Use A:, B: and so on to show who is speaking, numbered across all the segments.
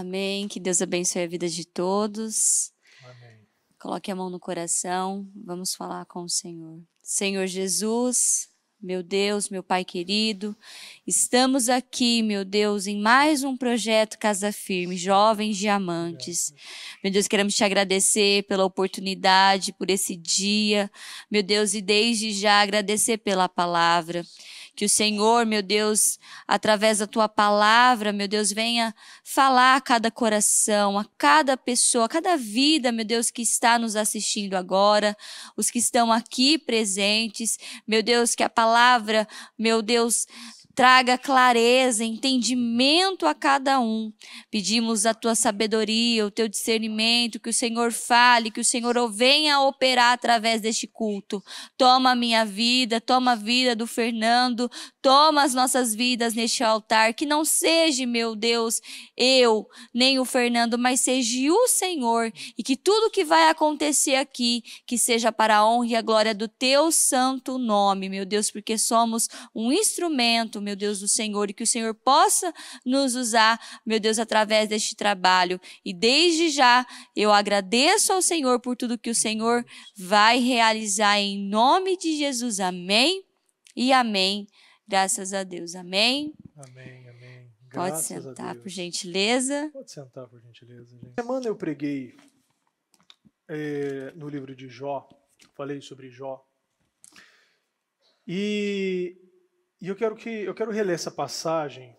A: Amém. Que Deus abençoe a vida de todos. Amém. Coloque a mão no coração. Vamos falar com o Senhor. Senhor Jesus, meu Deus, meu Pai querido, estamos aqui, meu Deus, em mais um projeto Casa Firme, Jovens Diamantes. Meu Deus, queremos te agradecer pela oportunidade, por esse dia, meu Deus, e desde já agradecer pela palavra. Que o Senhor, meu Deus, através da tua palavra, meu Deus, venha falar a cada coração, a cada pessoa, a cada vida, meu Deus, que está nos assistindo agora, os que estão aqui presentes. Meu Deus, que a palavra, meu Deus, traga clareza, entendimento a cada um. Pedimos a tua sabedoria, o teu discernimento, que o Senhor fale, que o Senhor venha operar através deste culto. Toma a minha vida, toma a vida do Fernando, toma as nossas vidas neste altar, que não seja, meu Deus, eu, nem o Fernando, mas seja o Senhor, e que tudo que vai acontecer aqui, que seja para a honra e a glória do teu santo nome, meu Deus, porque somos um instrumento santo, meu Deus do Senhor, e que o Senhor possa nos usar, meu Deus, através deste trabalho. E desde já eu agradeço ao Senhor por tudo que o Senhor vai realizar em nome de Jesus. Amém e amém. Graças a Deus.
B: Amém. Amém, amém. Graças Pode sentar, por gentileza. Pode sentar, por gentileza. Gente. Semana eu preguei é, no livro de Jó, falei sobre Jó. E e eu quero que eu quero reler essa passagem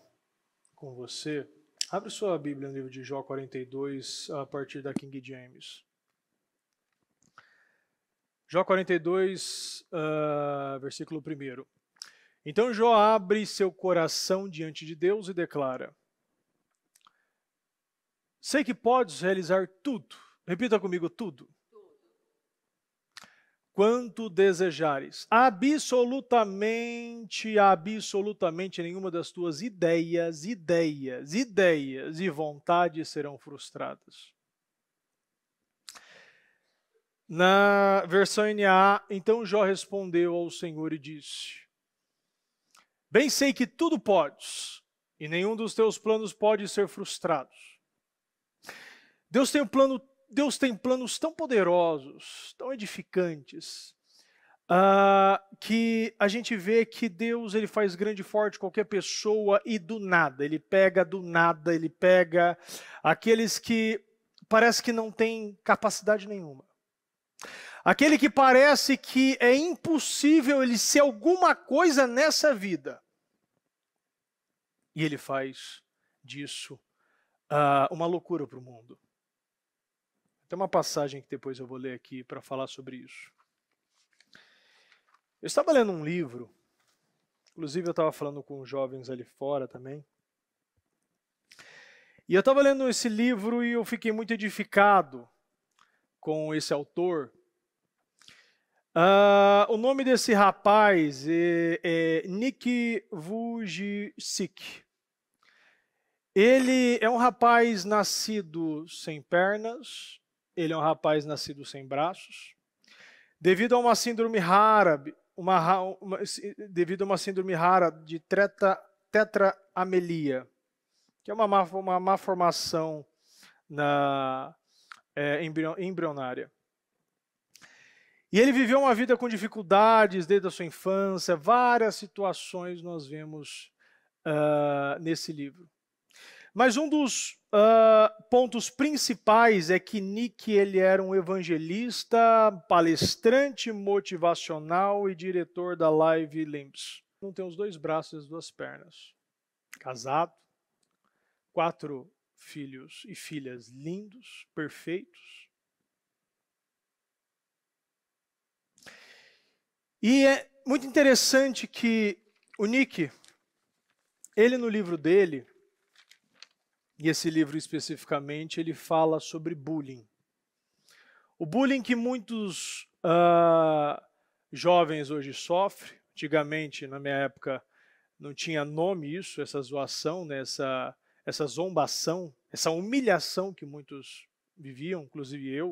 B: com você. Abre sua Bíblia no livro de Jó 42 a partir da King James. Jó 42, uh, ah, versículo 1. Então Jó abre seu coração diante de Deus e declara: Sei que podes realizar tudo. Repita comigo: tudo quanto desejares. Absolutamente, absolutamente nenhuma das tuas ideias, ideias, ideias e vontades serão frustradas. Na versão NA, então Jó respondeu ao Senhor e disse: Bem sei que tudo podes, e nenhum dos teus planos pode ser frustrado. Deus tem um plano Deus tem planos tão poderosos, tão edificantes, uh, que a gente vê que Deus ele faz grande e forte qualquer pessoa e do nada, ele pega do nada, ele pega aqueles que parece que não têm capacidade nenhuma. Aquele que parece que é impossível ele ser alguma coisa nessa vida. E ele faz disso uh, uma loucura para o mundo. Tem uma passagem que depois eu vou ler aqui para falar sobre isso. Eu estava lendo um livro, inclusive eu estava falando com jovens ali fora também. E eu estava lendo esse livro e eu fiquei muito edificado com esse autor. Uh, o nome desse rapaz é, é Nick Vujicic. Ele é um rapaz nascido sem pernas, ele é um rapaz nascido sem braços. Devido a uma síndrome rara, uma, uma, devido a uma síndrome rara de treta, tetraamelia, que é uma má, uma má formação na, é, embrionária. E ele viveu uma vida com dificuldades desde a sua infância, várias situações nós vemos uh, nesse livro. Mas um dos uh, pontos principais é que Nick ele era um evangelista, palestrante motivacional e diretor da Live Limps. Não tem os dois braços e duas pernas. Casado, quatro filhos e filhas lindos, perfeitos. E é muito interessante que o Nick, ele no livro dele, e esse livro especificamente ele fala sobre bullying. O bullying que muitos uh, jovens hoje sofrem, antigamente, na minha época, não tinha nome isso, essa zoação, né? essa, essa zombação, essa humilhação que muitos viviam, inclusive eu.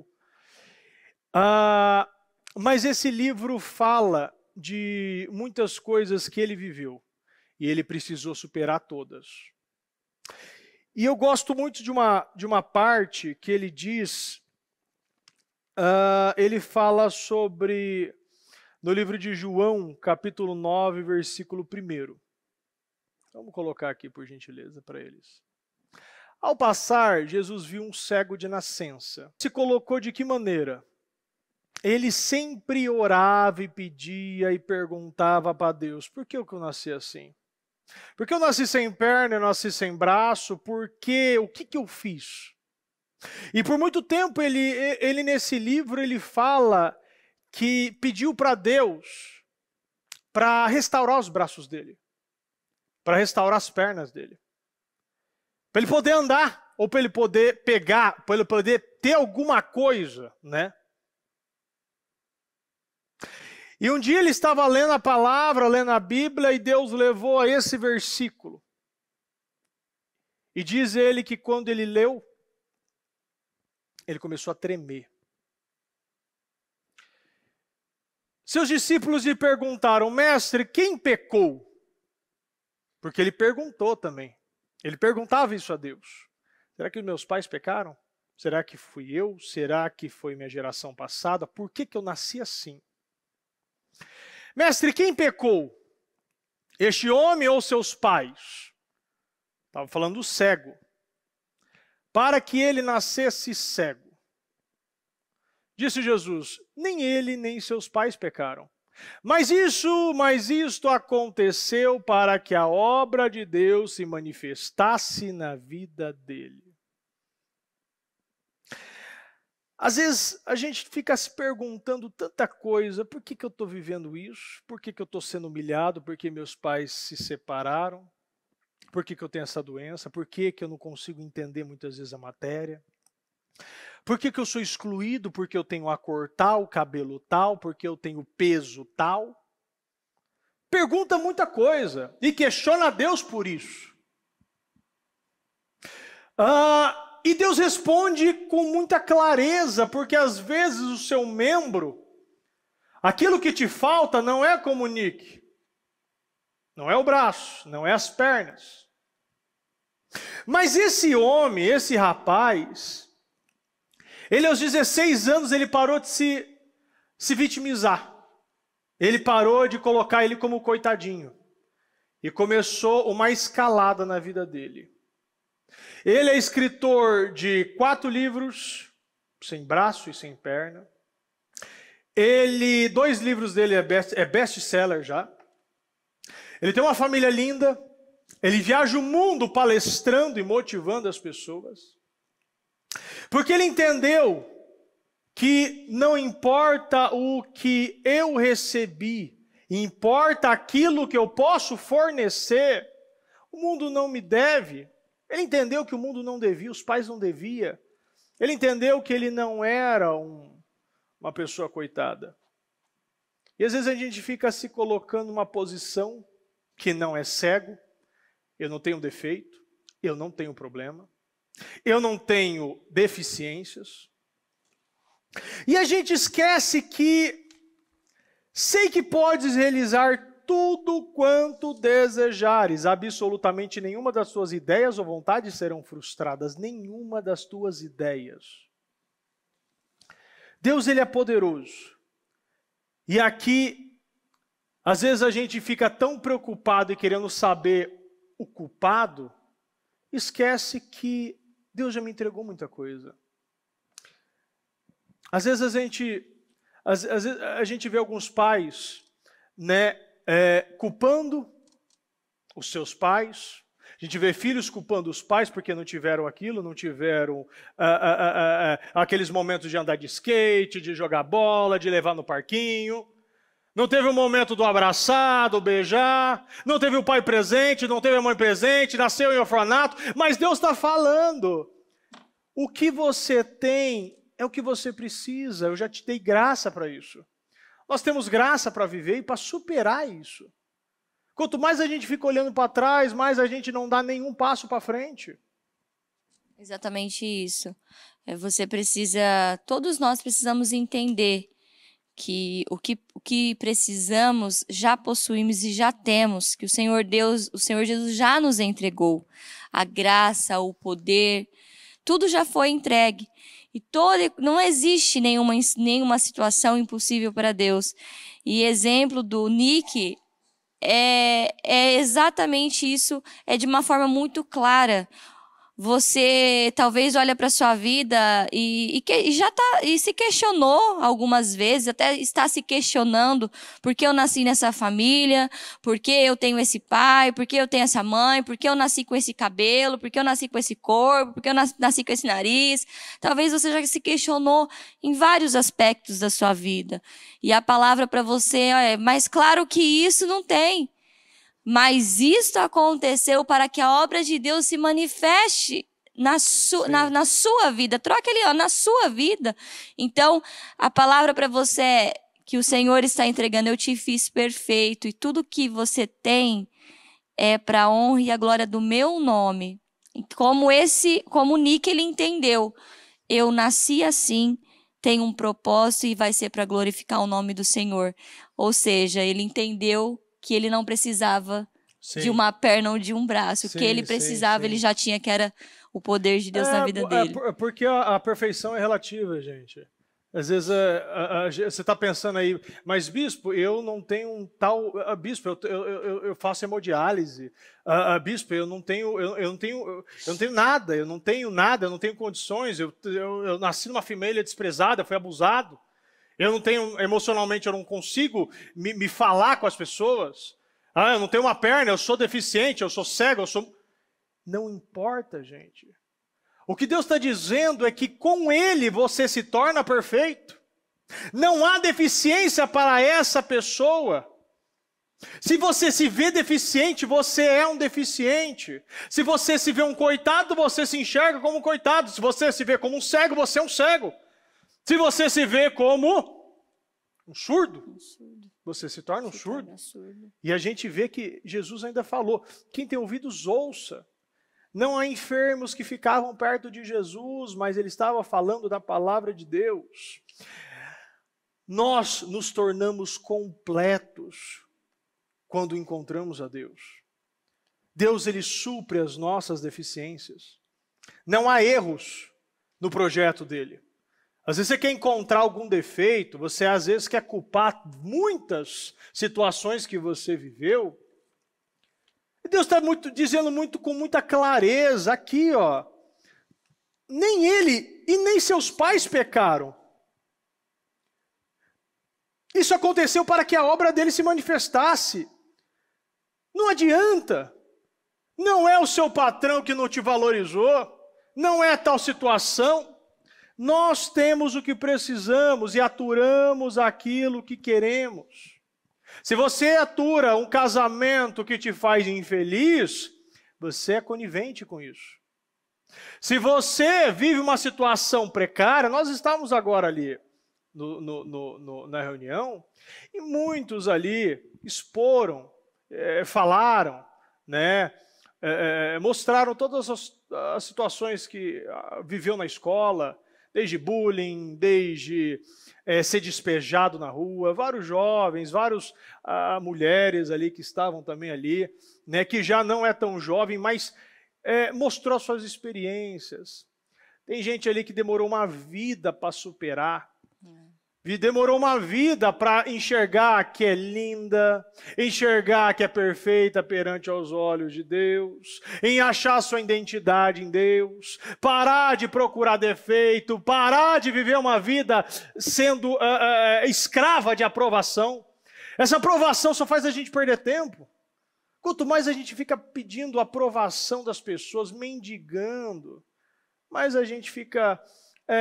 B: Uh, mas esse livro fala de muitas coisas que ele viveu e ele precisou superar todas. E eu gosto muito de uma, de uma parte que ele diz, uh, ele fala sobre, no livro de João, capítulo 9, versículo 1. Vamos colocar aqui, por gentileza, para eles. Ao passar, Jesus viu um cego de nascença. Se colocou de que maneira? Ele sempre orava e pedia e perguntava para Deus: por que eu nasci assim? Porque eu nasci sem perna, eu nasci sem braço, porque o que, que eu fiz? E por muito tempo ele, ele nesse livro ele fala que pediu para Deus para restaurar os braços dele, para restaurar as pernas dele, para ele poder andar ou para ele poder pegar, para ele poder ter alguma coisa, né? E um dia ele estava lendo a palavra, lendo a Bíblia, e Deus levou a esse versículo. E diz ele que quando ele leu, ele começou a tremer. Seus discípulos lhe perguntaram, mestre, quem pecou? Porque ele perguntou também. Ele perguntava isso a Deus. Será que meus pais pecaram? Será que fui eu? Será que foi minha geração passada? Por que, que eu nasci assim? Mestre, quem pecou? Este homem ou seus pais? Estava falando cego. Para que ele nascesse cego. Disse Jesus: Nem ele nem seus pais pecaram. Mas isso, mas isto aconteceu para que a obra de Deus se manifestasse na vida dele. Às vezes a gente fica se perguntando tanta coisa: por que, que eu estou vivendo isso? Por que, que eu estou sendo humilhado? Por que meus pais se separaram? Por que, que eu tenho essa doença? Por que, que eu não consigo entender muitas vezes a matéria? Por que, que eu sou excluído? Porque eu tenho a cor tal, cabelo tal, porque eu tenho peso tal? Pergunta muita coisa e questiona a Deus por isso. Ah, e Deus responde com muita clareza, porque às vezes o seu membro, aquilo que te falta não é comunique, não é o braço, não é as pernas. Mas esse homem, esse rapaz, ele aos 16 anos ele parou de se, se vitimizar. Ele parou de colocar ele como coitadinho. E começou uma escalada na vida dele. Ele é escritor de quatro livros, sem braço e sem perna. Ele, dois livros dele é best, é best seller já. Ele tem uma família linda. Ele viaja o mundo palestrando e motivando as pessoas. Porque ele entendeu que não importa o que eu recebi, importa aquilo que eu posso fornecer. O mundo não me deve, ele entendeu que o mundo não devia, os pais não deviam. Ele entendeu que ele não era um, uma pessoa coitada. E às vezes a gente fica se colocando numa posição que não é cego, eu não tenho defeito, eu não tenho problema, eu não tenho deficiências. E a gente esquece que sei que podes realizar tudo quanto desejares, absolutamente nenhuma das suas ideias ou vontades serão frustradas, nenhuma das tuas ideias. Deus ele é poderoso. E aqui às vezes a gente fica tão preocupado e querendo saber o culpado, esquece que Deus já me entregou muita coisa. Às vezes a gente às, às vezes a gente vê alguns pais, né, é, culpando os seus pais. A gente vê filhos culpando os pais porque não tiveram aquilo, não tiveram ah ah, ah, ah, ah, aqueles momentos de andar de skate, de jogar bola, de levar no parquinho. Não teve o momento do abraçar, do beijar, não teve o pai presente, não teve a mãe presente, nasceu em orfanato, mas Deus está falando. O que você tem é o que você precisa. Eu já te dei graça para isso. Nós temos graça para viver e para superar isso. Quanto mais a gente fica olhando para trás, mais a gente não dá nenhum passo para frente.
A: Exatamente isso. É, você precisa, todos nós precisamos entender que o que, o que precisamos já possuímos e já temos, que o Senhor Deus, o Senhor Jesus já nos entregou a graça, o poder, tudo já foi entregue. E não existe nenhuma, nenhuma situação impossível para Deus. E exemplo do Nick é, é exatamente isso, é de uma forma muito clara você talvez olha para sua vida e, e, que, já tá e se questionou algumas vezes, até está se questionando por que eu nasci nessa família, por que eu tenho esse pai, por que eu tenho essa mãe, por que eu nasci com esse cabelo, por que eu nasci com esse corpo, por que eu nasci com esse nariz. Talvez você já se questionou em vários aspectos da sua vida. E a palavra para você é, mais claro que isso não tem. Mas isto aconteceu para que a obra de Deus se manifeste na, su, na, na, sua vida. Troca ali, ó, na sua vida. Então, a palavra para você é que o Senhor está entregando: Eu te fiz perfeito, e tudo que você tem é para a honra e a glória do meu nome. Como esse, como Nick, ele entendeu. Eu nasci assim, tenho um propósito e vai ser para glorificar o nome do Senhor. Ou seja, ele entendeu que ele não precisava sim. de uma perna ou de um braço. o que ele precisava, sim, ele já tinha, que era o poder de Deus é, na vida é, dele.
B: É porque a, a perfeição é relativa, gente. Às vezes é, a, a, a, você está pensando aí, mas bispo, eu não tenho um tal. Ah, bispo, eu, eu, eu faço hemodiálise. Ah, ah, bispo, eu não tenho, eu, eu, não tenho, eu não tenho nada, eu não tenho nada, eu não tenho condições, eu, eu, nasci numa família desprezada, fui abusado. Eu não tenho, emocionalmente, eu não consigo me, me falar com as pessoas. Ah, eu não tenho uma perna, eu sou deficiente, eu sou cego, eu sou. Não importa, gente. O que Deus está dizendo é que com Ele você se torna perfeito. Não há deficiência para essa pessoa. Se você se vê deficiente, você é um deficiente. Se você se vê um coitado, você se enxerga como um coitado. Se você se vê como um cego, você é um cego. Se você se vê como um surdo, um surdo. você se torna um se surdo. Torna surdo. E a gente vê que Jesus ainda falou: quem tem ouvidos, ouça. Não há enfermos que ficavam perto de Jesus, mas ele estava falando da palavra de Deus. Nós nos tornamos completos quando encontramos a Deus. Deus ele supre as nossas deficiências. Não há erros no projeto dele. Às vezes você quer encontrar algum defeito, você às vezes quer culpar muitas situações que você viveu. E Deus está dizendo muito com muita clareza aqui, ó. Nem ele e nem seus pais pecaram. Isso aconteceu para que a obra dele se manifestasse. Não adianta. Não é o seu patrão que não te valorizou. Não é tal situação. Nós temos o que precisamos e aturamos aquilo que queremos. Se você atura um casamento que te faz infeliz, você é conivente com isso. Se você vive uma situação precária, nós estamos agora ali no, no, no, na reunião e muitos ali exporam, é, falaram, né, é, é mostraram todas as, as situações que ah, viveu na escola, desde bullying, desde é, ser despejado na rua, vários jovens, várias ah, mulheres ali que estavam também ali, né, que já não é tão jovem, mas é, mostrou suas experiências. Tem gente ali que demorou uma vida para superar Demorou uma vida para enxergar que é linda, enxergar que é perfeita perante aos olhos de Deus, em achar sua identidade em Deus, parar de procurar defeito, parar de viver uma vida sendo uh, uh, escrava de aprovação. Essa aprovação só faz a gente perder tempo. Quanto mais a gente fica pedindo aprovação das pessoas, mendigando, mais a gente fica é,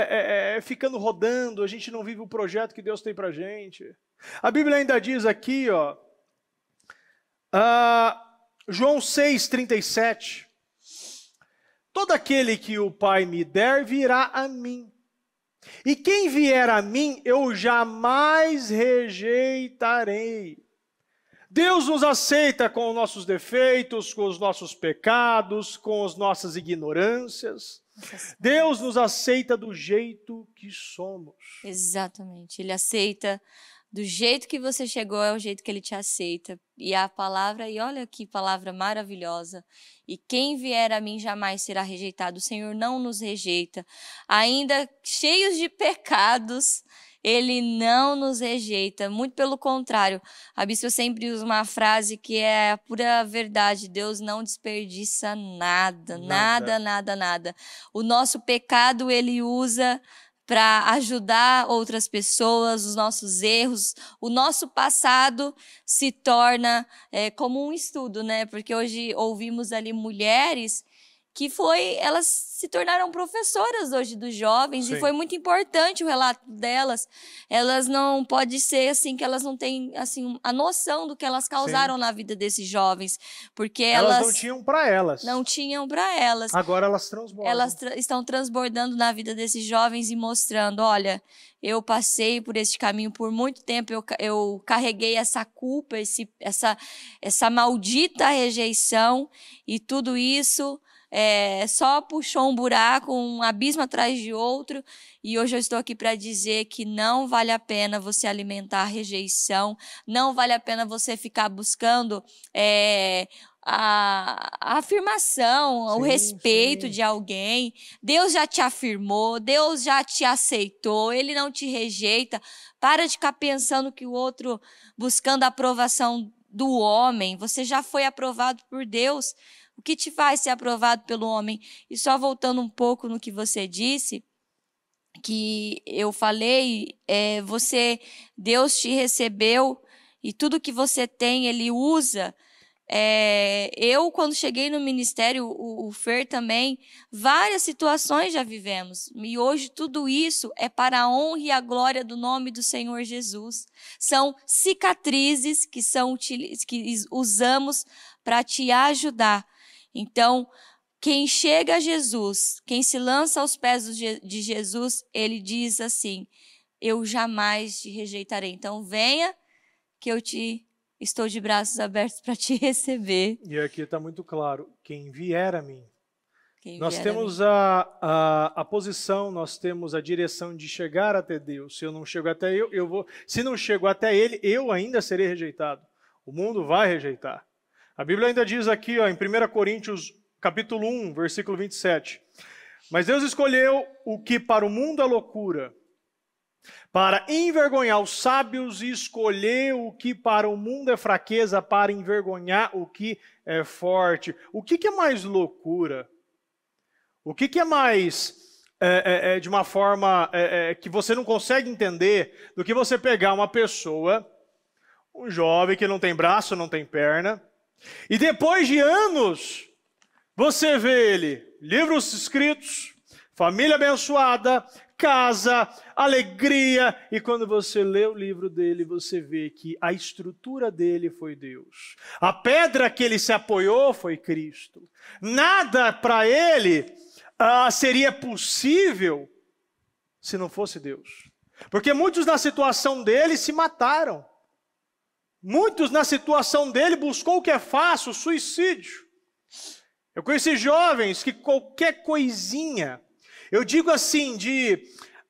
B: é, é, ficando rodando, a gente não vive o projeto que Deus tem para gente. A Bíblia ainda diz aqui, ó, uh, João 6, 37. Todo aquele que o Pai me der virá a mim. E quem vier a mim, eu jamais rejeitarei. Deus nos aceita com os nossos defeitos, com os nossos pecados, com as nossas ignorâncias. Deus nos aceita do jeito que somos.
A: Exatamente. Ele aceita do jeito que você chegou, é o jeito que ele te aceita. E a palavra, e olha que palavra maravilhosa. E quem vier a mim jamais será rejeitado. O Senhor não nos rejeita. Ainda cheios de pecados, ele não nos rejeita, muito pelo contrário. A Bispo sempre usa uma frase que é a pura verdade: Deus não desperdiça nada, nada, nada, nada. nada. O nosso pecado ele usa para ajudar outras pessoas, os nossos erros, o nosso passado se torna é, como um estudo, né? Porque hoje ouvimos ali mulheres que foi, elas se tornaram professoras hoje dos jovens Sim. e foi muito importante o relato delas. Elas não pode ser assim que elas não têm assim a noção do que elas causaram Sim. na vida desses jovens, porque elas, elas não tinham
B: para elas.
A: Não tinham para elas. Agora
B: elas transbordam.
A: Elas tra estão transbordando na vida desses jovens e mostrando, olha, eu passei por este caminho por muito tempo, eu, eu carreguei essa culpa, esse, essa, essa maldita rejeição e tudo isso é, só puxou um buraco, um abismo atrás de outro. E hoje eu estou aqui para dizer que não vale a pena você alimentar a rejeição, não vale a pena você ficar buscando. É, a, a, afirmação, sim, o respeito sim. de alguém. Deus já te afirmou, Deus já te aceitou, ele não te rejeita. Para de ficar pensando que o outro buscando a aprovação do homem. Você já foi aprovado por Deus. O que te faz ser aprovado pelo homem? E só voltando um pouco no que você disse, que eu falei, é, você, Deus te recebeu e tudo que você tem, Ele usa. É, eu, quando cheguei no ministério, o, o Fer também, várias situações já vivemos. E hoje tudo isso é para a honra e a glória do nome do Senhor Jesus. São cicatrizes que, são, que usamos para te ajudar então, quem chega a Jesus, quem se lança aos pés de Jesus, ele diz assim: Eu jamais te rejeitarei. Então, venha que eu te estou de braços abertos para te receber.
B: E aqui está muito claro: quem vier a mim. nós temos a, a, a, posição, nós temos a direção de chegar até Deus. Se eu não chego até eu, eu vou. Se não chego até Ele, eu ainda serei rejeitado. O mundo vai rejeitar. A Bíblia ainda diz aqui, ó, em 1 Coríntios capítulo 1, versículo 27. Mas Deus escolheu o que para o mundo é loucura, para envergonhar os sábios e escolheu o que para o mundo é fraqueza, para envergonhar o que é forte. O que, que é mais loucura? O que, que é mais é, é, é de uma forma é, é, que você não consegue entender do que você pegar uma pessoa, um jovem que não tem braço, não tem perna, e depois de anos, você vê ele, livros escritos, família abençoada, casa, alegria. E quando você lê o livro dele, você vê que a estrutura dele foi Deus. A pedra que ele se apoiou foi Cristo. Nada para ele ah, seria possível se não fosse Deus. Porque muitos na situação dele se mataram. Muitos, na situação dele, buscou o que é fácil, suicídio. Eu conheci jovens que qualquer coisinha, eu digo assim, de,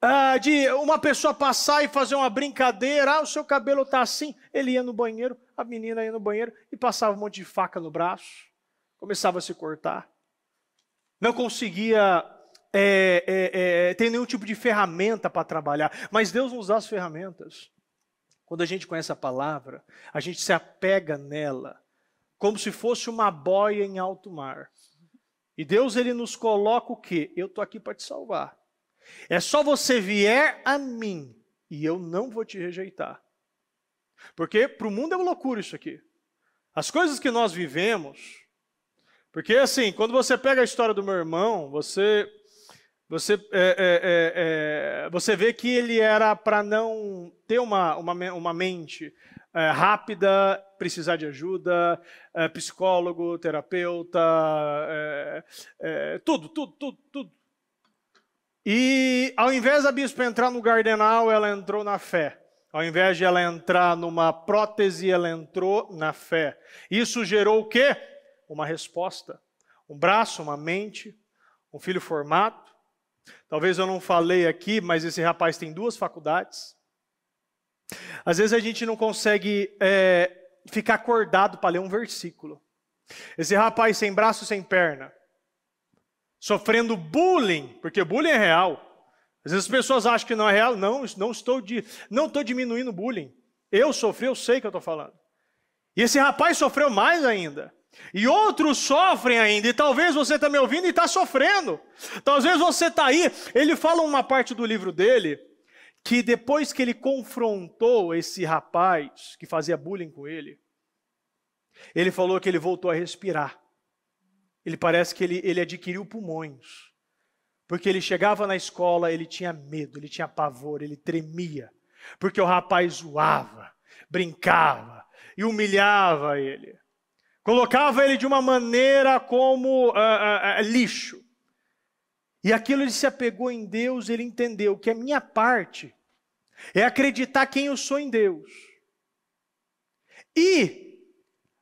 B: uh, de uma pessoa passar e fazer uma brincadeira, ah, o seu cabelo está assim, ele ia no banheiro, a menina ia no banheiro e passava um monte de faca no braço, começava a se cortar. Não conseguia é, é, é, ter nenhum tipo de ferramenta para trabalhar, mas Deus nos dá as ferramentas. Quando a gente conhece a palavra, a gente se apega nela, como se fosse uma boia em alto mar. E Deus ele nos coloca o quê? Eu tô aqui para te salvar. É só você vier a mim e eu não vou te rejeitar. Porque para o mundo é uma loucura isso aqui. As coisas que nós vivemos, porque assim, quando você pega a história do meu irmão, você você, é, é, é, é, você vê que ele era para não ter uma, uma, uma mente é, rápida, precisar de ajuda, é, psicólogo, terapeuta, tudo, tudo, tudo, tudo. E ao invés da bispo entrar no gardenal, ela entrou na fé. Ao invés de ela entrar numa prótese, ela entrou na fé. Isso gerou o quê? Uma resposta. Um braço, uma mente, um filho formado, Talvez eu não falei aqui, mas esse rapaz tem duas faculdades. Às vezes a gente não consegue é, ficar acordado para ler um versículo. Esse rapaz sem braço, sem perna, sofrendo bullying, porque bullying é real. Às vezes as pessoas acham que não é real. Não, não estou, de, não estou diminuindo bullying. Eu sofri, eu sei que eu estou falando. E esse rapaz sofreu mais ainda. E outros sofrem ainda, e talvez você está me ouvindo e está sofrendo. Talvez você está aí. Ele fala uma parte do livro dele que depois que ele confrontou esse rapaz que fazia bullying com ele, ele falou que ele voltou a respirar. Ele parece que ele, ele adquiriu pulmões. Porque ele chegava na escola, ele tinha medo, ele tinha pavor, ele tremia. Porque o rapaz zoava, brincava e humilhava ele colocava ele de uma maneira como uh, uh, lixo. E aquilo ele se apegou em Deus, ele entendeu que a minha parte é acreditar quem eu sou em Deus. E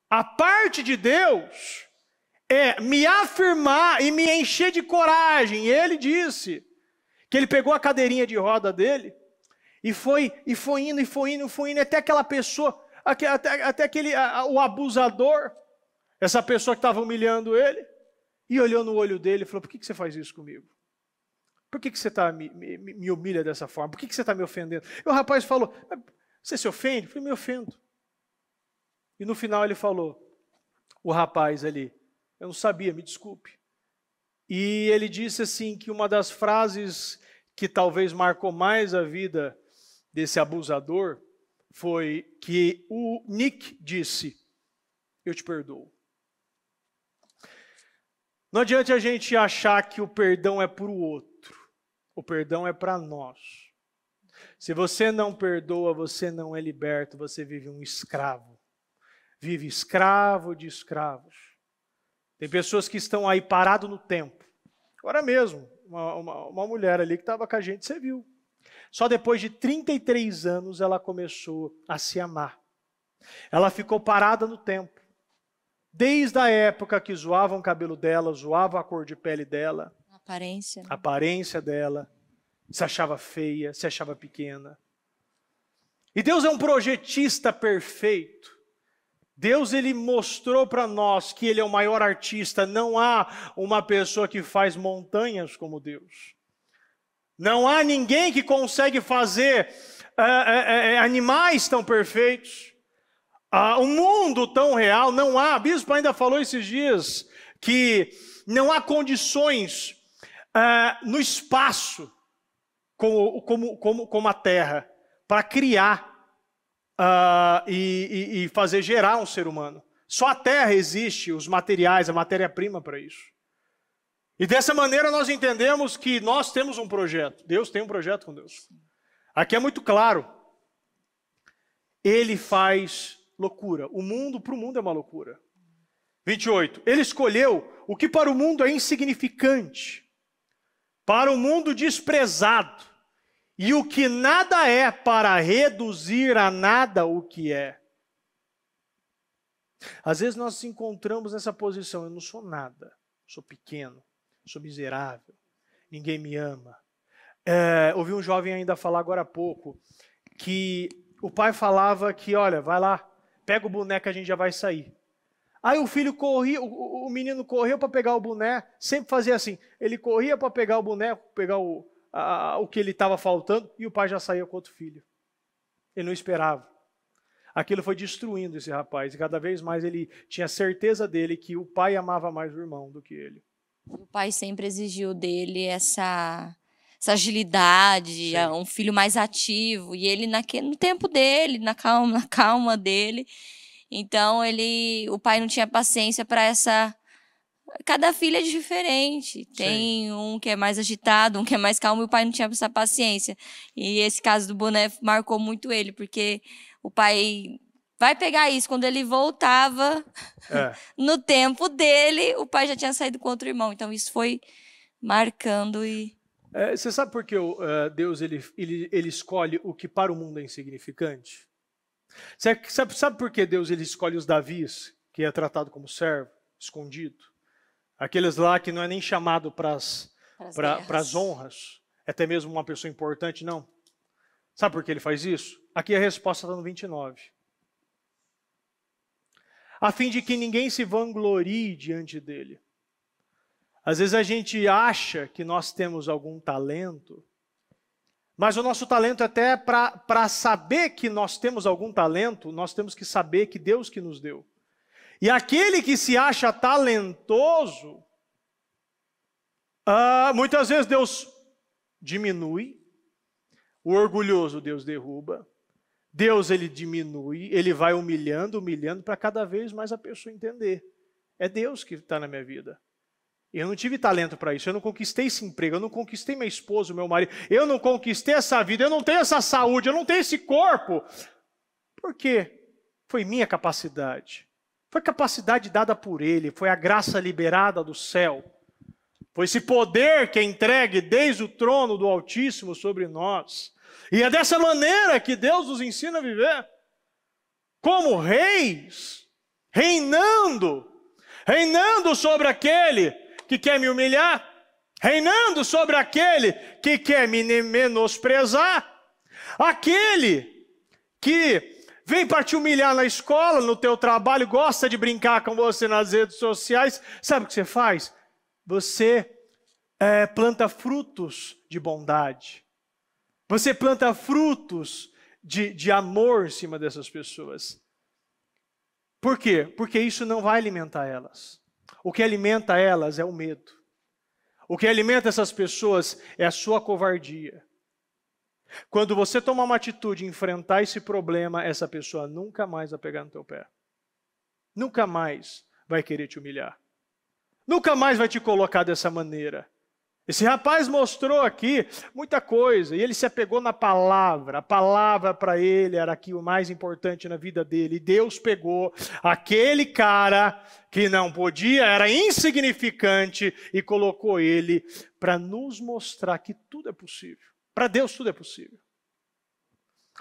B: a parte de Deus é me afirmar e me encher de coragem. E ele disse que ele pegou a cadeirinha de roda dele e foi e foi indo e foi indo, e foi indo até aquela pessoa, até, até aquele a, o abusador essa pessoa que estava humilhando ele e olhou no olho dele e falou: Por que, que você faz isso comigo? Por que, que você tá, me, me, me humilha dessa forma? Por que, que você está me ofendendo? E o rapaz falou: Você se ofende? Eu falei: Me ofendo. E no final ele falou: O rapaz ali, eu não sabia, me desculpe. E ele disse assim que uma das frases que talvez marcou mais a vida desse abusador foi que o Nick disse: Eu te perdoo. Não adianta a gente achar que o perdão é para o outro. O perdão é para nós. Se você não perdoa, você não é liberto, você vive um escravo. Vive escravo de escravos. Tem pessoas que estão aí parado no tempo. Agora mesmo, uma, uma, uma mulher ali que estava com a gente, você viu. Só depois de 33 anos ela começou a se amar. Ela ficou parada no tempo. Desde a época que zoavam o cabelo dela, zoavam a cor de pele dela,
A: a aparência, né? a
B: aparência dela, se achava feia, se achava pequena. E Deus é um projetista perfeito. Deus ele mostrou para nós que ele é o maior artista, não há uma pessoa que faz montanhas como Deus. Não há ninguém que consegue fazer uh, uh, uh, animais tão perfeitos. Ah, um mundo tão real não há. O bispo ainda falou esses dias que não há condições ah, no espaço como, como, como, como a Terra para criar ah, e, e fazer gerar um ser humano. Só a Terra existe os materiais, a matéria-prima para isso. E dessa maneira nós entendemos que nós temos um projeto. Deus tem um projeto com Deus. Aqui é muito claro. Ele faz loucura. O mundo, para o mundo, é uma loucura. 28. Ele escolheu o que para o mundo é insignificante, para o mundo desprezado, e o que nada é para reduzir a nada o que é. Às vezes nós nos encontramos nessa posição: eu não sou nada, sou pequeno, sou miserável, ninguém me ama. É, ouvi um jovem ainda falar agora há pouco que o pai falava que, olha, vai lá, pega o boneco, a gente já vai sair. Aí o filho corria, o, menino correu para pegar o boneco. sempre fazia assim. Ele corria para pegar o boneco, pegar o, a, o que ele estava faltando, e o pai já saía com outro filho. Ele não esperava. Aquilo foi destruindo esse rapaz, e cada vez mais ele tinha certeza dele que o pai amava mais o irmão do que ele.
A: O pai sempre exigiu dele essa essa agilidade, Sim. um filho mais ativo. E ele naquele, no tempo dele, na calma, na calma dele. Então ele, o pai não tinha paciência para essa. Cada filho é diferente. Tem Sim. um que é mais agitado, um que é mais calmo, e o pai não tinha essa paciência. E esse caso do boné marcou muito ele, porque o pai vai pegar isso. Quando ele voltava é. no tempo dele, o pai já tinha saído com outro irmão. Então isso foi marcando e
B: é, você sabe por que uh, Deus ele, ele, ele escolhe o que para o mundo é insignificante? Você sabe, sabe por que Deus ele escolhe os Davis, que é tratado como servo, escondido? Aqueles lá que não é nem chamado para as honras, é até mesmo uma pessoa importante, não. Sabe por que ele faz isso? Aqui a resposta está no 29. A fim de que ninguém se vanglorie diante dele. Às vezes a gente acha que nós temos algum talento, mas o nosso talento, é até para saber que nós temos algum talento, nós temos que saber que Deus que nos deu. E aquele que se acha talentoso, ah, muitas vezes Deus diminui, o orgulhoso Deus derruba, Deus ele diminui, ele vai humilhando, humilhando para cada vez mais a pessoa entender. É Deus que está na minha vida. Eu não tive talento para isso, eu não conquistei esse emprego, eu não conquistei minha esposa, meu marido, eu não conquistei essa vida, eu não tenho essa saúde, eu não tenho esse corpo. Por quê? Foi minha capacidade. Foi capacidade dada por Ele, foi a graça liberada do céu. Foi esse poder que é entregue desde o trono do Altíssimo sobre nós. E é dessa maneira que Deus nos ensina a viver. Como reis, reinando, reinando sobre aquele que quer me humilhar, reinando sobre aquele que quer me menosprezar, aquele que vem para te humilhar na escola, no teu trabalho, gosta de brincar com você nas redes sociais, sabe o que você faz? Você é, planta frutos de bondade. Você planta frutos de, de amor em cima dessas pessoas. Por quê? Porque isso não vai alimentar elas. O que alimenta elas é o medo. O que alimenta essas pessoas é a sua covardia. Quando você tomar uma atitude de enfrentar esse problema, essa pessoa nunca mais vai pegar no teu pé. Nunca mais vai querer te humilhar. Nunca mais vai te colocar dessa maneira. Esse rapaz mostrou aqui muita coisa e ele se apegou na palavra. A palavra para ele era aqui o mais importante na vida dele. E Deus pegou aquele cara que não podia, era insignificante e colocou ele para nos mostrar que tudo é possível. Para Deus tudo é possível.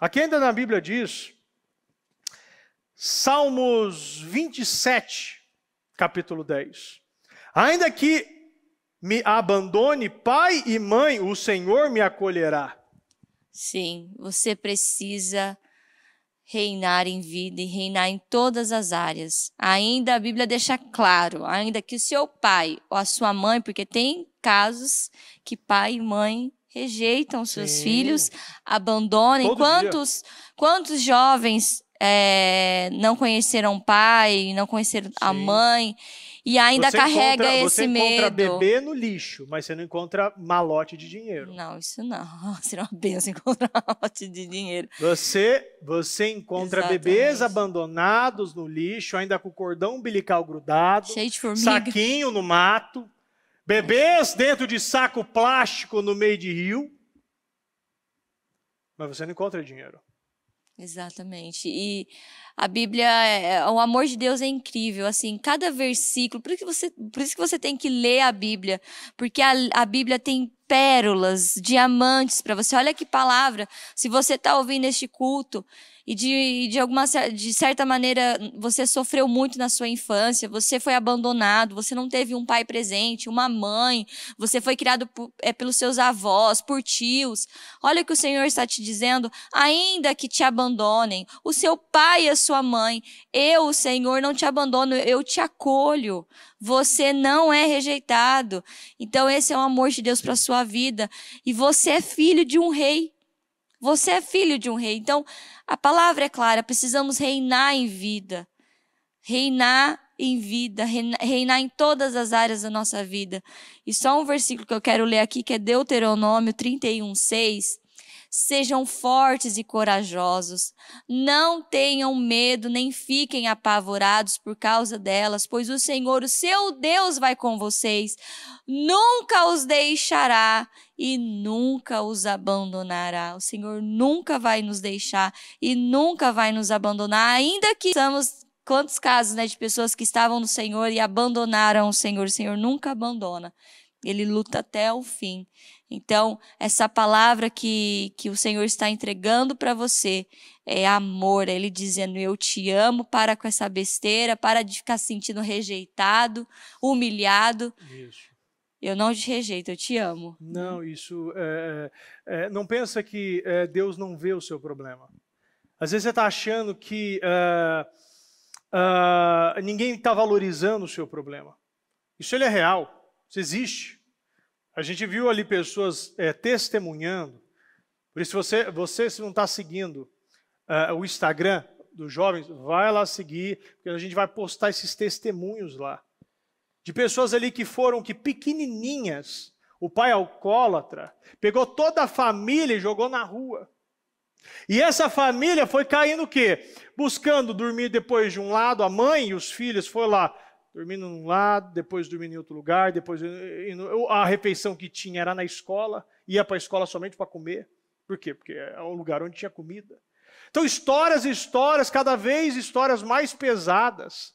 B: Aqui ainda na Bíblia diz Salmos 27, capítulo 10. Ainda que me abandone, pai e mãe, o Senhor me acolherá.
A: Sim, você precisa reinar em vida e reinar em todas as áreas. Ainda a Bíblia deixa claro, ainda que o seu pai ou a sua mãe, porque tem casos que pai e mãe rejeitam seus Sim. filhos, abandonem. Todo quantos, dia. quantos jovens é, não conheceram o pai, não conheceram Sim. a mãe? E ainda você carrega encontra, esse você medo. Você encontra bebê
B: no lixo, mas você não encontra malote de dinheiro. Não, isso não. Seria uma benção encontrar malote de dinheiro. Você, você encontra Exatamente. bebês abandonados no lixo, ainda com o cordão umbilical grudado. Cheio de formiga. Saquinho no mato. Bebês dentro de saco plástico no meio de rio. Mas você não encontra dinheiro.
A: Exatamente. E a Bíblia, é, é, o amor de Deus é incrível, assim, cada versículo, por isso que você, por isso que você tem que ler a Bíblia, porque a, a Bíblia tem pérolas, diamantes para você. Olha que palavra, se você está ouvindo este culto e de, de alguma de certa maneira você sofreu muito na sua infância, você foi abandonado, você não teve um pai presente, uma mãe, você foi criado por, é, pelos seus avós, por tios. Olha o que o Senhor está te dizendo, ainda que te abandonem, o seu pai e a sua mãe, eu, o Senhor, não te abandono, eu te acolho. Você não é rejeitado. Então esse é o amor de Deus para sua vida e você é filho de um rei. Você é filho de um rei. Então, a palavra é clara: precisamos reinar em vida. Reinar em vida, reinar em todas as áreas da nossa vida. E só um versículo que eu quero ler aqui, que é Deuteronômio 31, 6 Sejam fortes e corajosos. Não tenham medo, nem fiquem apavorados por causa delas, pois o Senhor, o seu Deus, vai com vocês. Nunca os deixará e nunca os abandonará. O Senhor nunca vai nos deixar e nunca vai nos abandonar, ainda que estamos quantos casos, né, de pessoas que estavam no Senhor e abandonaram o Senhor. O Senhor nunca abandona ele luta até o fim. Então, essa palavra que, que o Senhor está entregando para você é amor, é ele dizendo: Eu te amo, para com essa besteira, para de ficar sentindo rejeitado, humilhado. Isso.
B: Eu não te rejeito, eu te amo. Não, isso. É, é, é não pensa que é, Deus não vê o seu problema. Às vezes você está achando que é, ninguém está valorizando o seu problema. Isso ele é real, isso existe. A gente viu ali pessoas é, testemunhando. Por isso, você, você se não está seguindo uh, o Instagram dos jovens, vai lá seguir, porque a gente vai postar esses testemunhos lá. De pessoas ali que foram que pequenininhas, o pai alcoólatra, pegou toda a família e jogou na rua. E essa família foi caindo o quê? Buscando dormir depois de um lado, a mãe e os filhos foram lá dormindo num lado, depois dormindo em outro lugar, depois eh, eh, a refeição que tinha era na escola, ia para a escola somente para comer. Por quê? Porque é o lugar onde tinha comida. Então, histórias e histórias, cada vez histórias mais pesadas.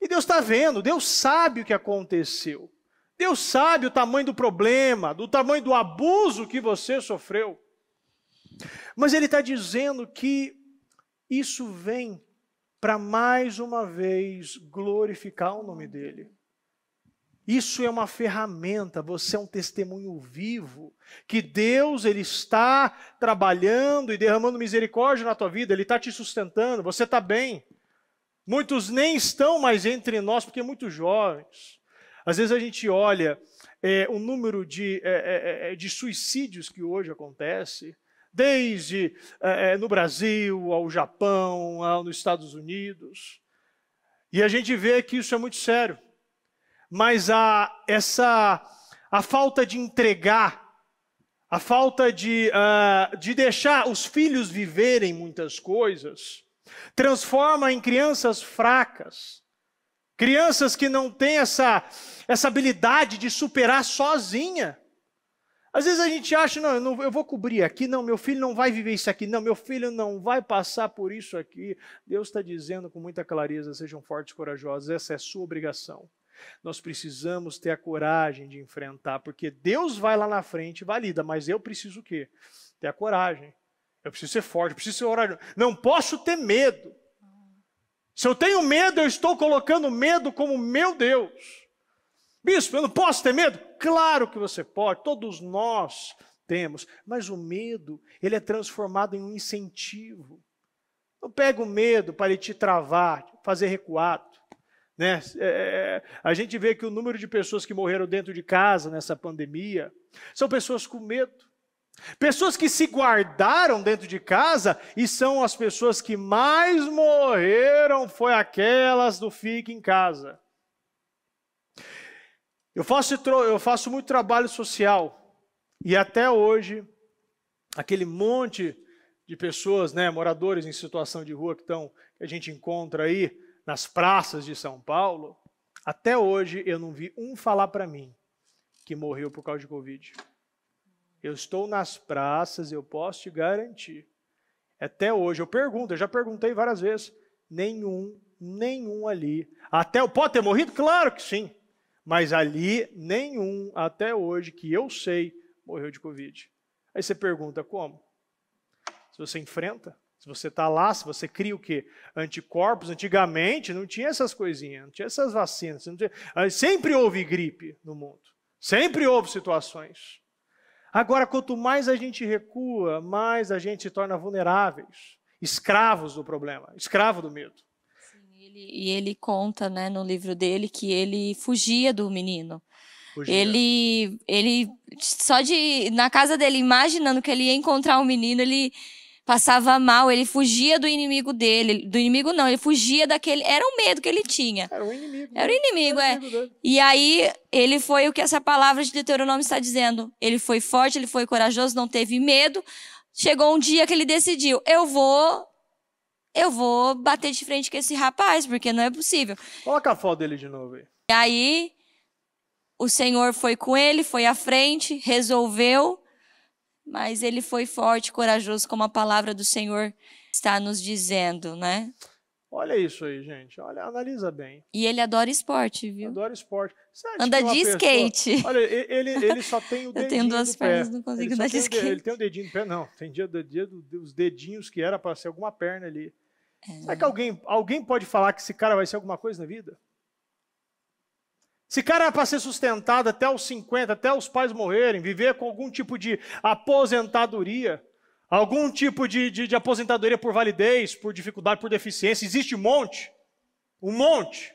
B: E Deus está vendo, Deus sabe o que aconteceu. Deus sabe o tamanho do problema, do tamanho do abuso que você sofreu. Mas Ele está dizendo que isso vem para mais uma vez glorificar o nome dele. Isso é uma ferramenta, você é um testemunho vivo que Deus ele está trabalhando e derramando misericórdia na tua vida, ele está te sustentando, você está bem. Muitos nem estão mais entre nós porque muito jovens. Às vezes a gente olha é, o número de, é, é, é de suicídios que hoje acontece, desde é, no Brasil, ao Japão, ao, nos Estados Unidos. E a gente vê que isso é muito sério. Mas a, essa, a falta de entregar, a falta de, uh, de deixar os filhos viverem muitas coisas, transforma em crianças fracas, crianças que não têm essa, essa habilidade de superar sozinha às vezes a gente acha, não eu, não, eu vou cobrir aqui, não, meu filho não vai viver isso aqui, não, meu filho não vai passar por isso aqui. Deus está dizendo com muita clareza: sejam fortes e corajosos, essa é a sua obrigação. Nós precisamos ter a coragem de enfrentar, porque Deus vai lá na frente, valida, mas eu preciso o quê? Ter a coragem. Eu preciso ser forte, eu preciso ser corajoso. Não posso ter medo. Se eu tenho medo, eu estou colocando medo como meu Deus. Bispo, eu não posso ter medo? Claro que você pode, todos nós temos, mas o medo, ele é transformado em um incentivo. Não pega o medo para te travar, fazer recuado. Né? É, a gente vê que o número de pessoas que morreram dentro de casa nessa pandemia são pessoas com medo. Pessoas que se guardaram dentro de casa e são as pessoas que mais morreram, foi aquelas do fique em casa. Eu faço, eu faço muito trabalho social e até hoje, aquele monte de pessoas, né, moradores em situação de rua que, tão, que a gente encontra aí nas praças de São Paulo, até hoje eu não vi um falar para mim que morreu por causa de Covid. Eu estou nas praças, eu posso te garantir. Até hoje, eu pergunto, eu já perguntei várias vezes, nenhum, nenhum ali. Até o pode ter morrido? Claro que sim. Mas ali nenhum, até hoje, que eu sei, morreu de Covid. Aí você pergunta como? Se você enfrenta, se você está lá, se você cria o quê? Anticorpos. Antigamente não tinha essas coisinhas, não tinha essas vacinas. Tinha... Ah, sempre houve gripe no mundo. Sempre houve situações. Agora, quanto mais a gente recua, mais a gente se torna vulneráveis, escravos do problema, escravo do medo.
A: E ele conta, né, no livro dele, que ele fugia do menino. Fugia. Ele, ele só de na casa dele imaginando que ele ia encontrar o um menino, ele passava mal, ele fugia do inimigo dele, do inimigo não, ele fugia daquele, era um medo que ele tinha. Era um inimigo. Era um né? inimigo, era é. Inimigo e aí ele foi o que essa palavra de Deuteronômio está dizendo. Ele foi forte, ele foi corajoso, não teve medo. Chegou um dia que ele decidiu, eu vou eu vou bater de frente com esse rapaz, porque não é possível. Coloca a foto dele de novo aí. E aí, o Senhor foi com ele, foi à frente, resolveu, mas ele foi forte, corajoso, como a palavra do Senhor está nos dizendo, né?
B: Olha isso aí, gente. Olha, analisa bem.
A: E ele adora esporte, viu? Adora esporte. Anda de skate. Olha,
B: ele, ele só tem o dedinho. Eu tenho duas pernas, não consigo ele andar de skate. De... Ele tem o dedinho do pé, não. Tem dia, dia, dia, dedinhos que era para ser alguma perna ali. É. Será que alguém, alguém pode falar que esse cara vai ser alguma coisa na vida? Esse cara é para ser sustentado até os 50, até os pais morrerem, viver com algum tipo de aposentadoria, algum tipo de, de, de aposentadoria por validez, por dificuldade, por deficiência. Existe um monte. Um monte.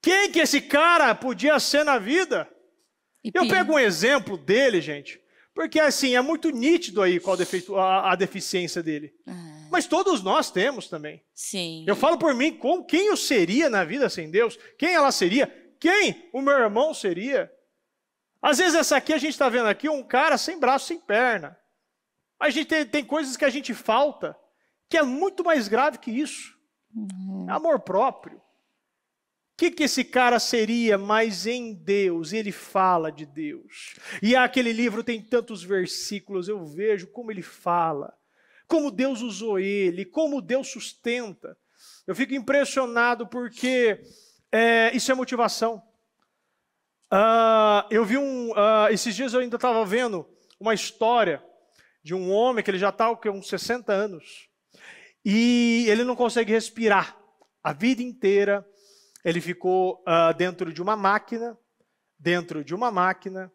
B: Quem que esse cara podia ser na vida? E Eu pego um exemplo dele, gente, porque assim, é muito nítido aí qual a, defeito, a, a deficiência dele. Uhum. Mas todos nós temos também. Sim. Eu falo por mim, com quem eu seria na vida sem Deus? Quem ela seria? Quem o meu irmão seria? Às vezes essa aqui a gente está vendo aqui um cara sem braço, sem perna. A gente tem, tem coisas que a gente falta, que é muito mais grave que isso. Uhum. É amor próprio. O que, que esse cara seria mais em Deus? Ele fala de Deus. E aquele livro tem tantos versículos, eu vejo como ele fala como Deus usou ele, como Deus sustenta. Eu fico impressionado porque é, isso é motivação. Uh, eu vi um. Uh, esses dias eu ainda estava vendo uma história de um homem que ele já está com uns 60 anos e ele não consegue respirar. A vida inteira ele ficou uh, dentro de uma máquina, dentro de uma máquina.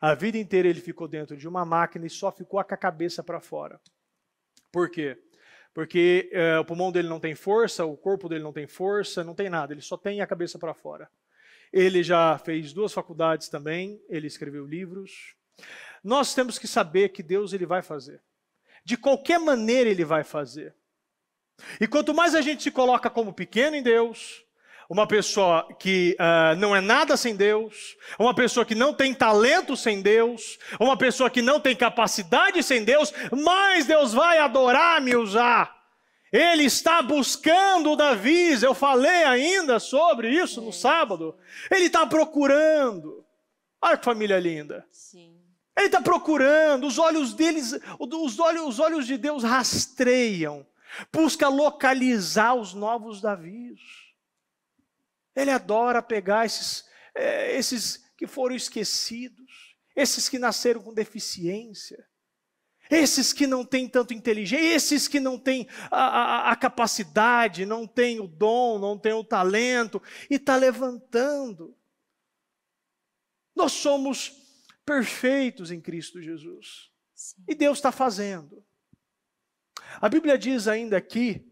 B: A vida inteira ele ficou dentro de uma máquina e só ficou com a cabeça para fora. Por quê? Porque é, o pulmão dele não tem força, o corpo dele não tem força, não tem nada, ele só tem a cabeça para fora. Ele já fez duas faculdades também, ele escreveu livros. Nós temos que saber que Deus ele vai fazer. De qualquer maneira ele vai fazer. E quanto mais a gente se coloca como pequeno em Deus, uma pessoa que uh, não é nada sem Deus, uma pessoa que não tem talento sem Deus, uma pessoa que não tem capacidade sem Deus, mas Deus vai adorar me usar. Ele está buscando Davi, eu falei ainda sobre isso no é. sábado. Ele está procurando. Olha que família linda. Sim. Ele está procurando, os olhos deles, os olhos, os olhos de Deus rastreiam, busca localizar os novos Davis. Ele adora pegar esses, é, esses que foram esquecidos, esses que nasceram com deficiência, esses que não têm tanto inteligência, esses que não têm a, a, a capacidade, não têm o dom, não têm o talento, e está levantando. Nós somos perfeitos em Cristo Jesus. Sim. E Deus está fazendo. A Bíblia diz ainda aqui,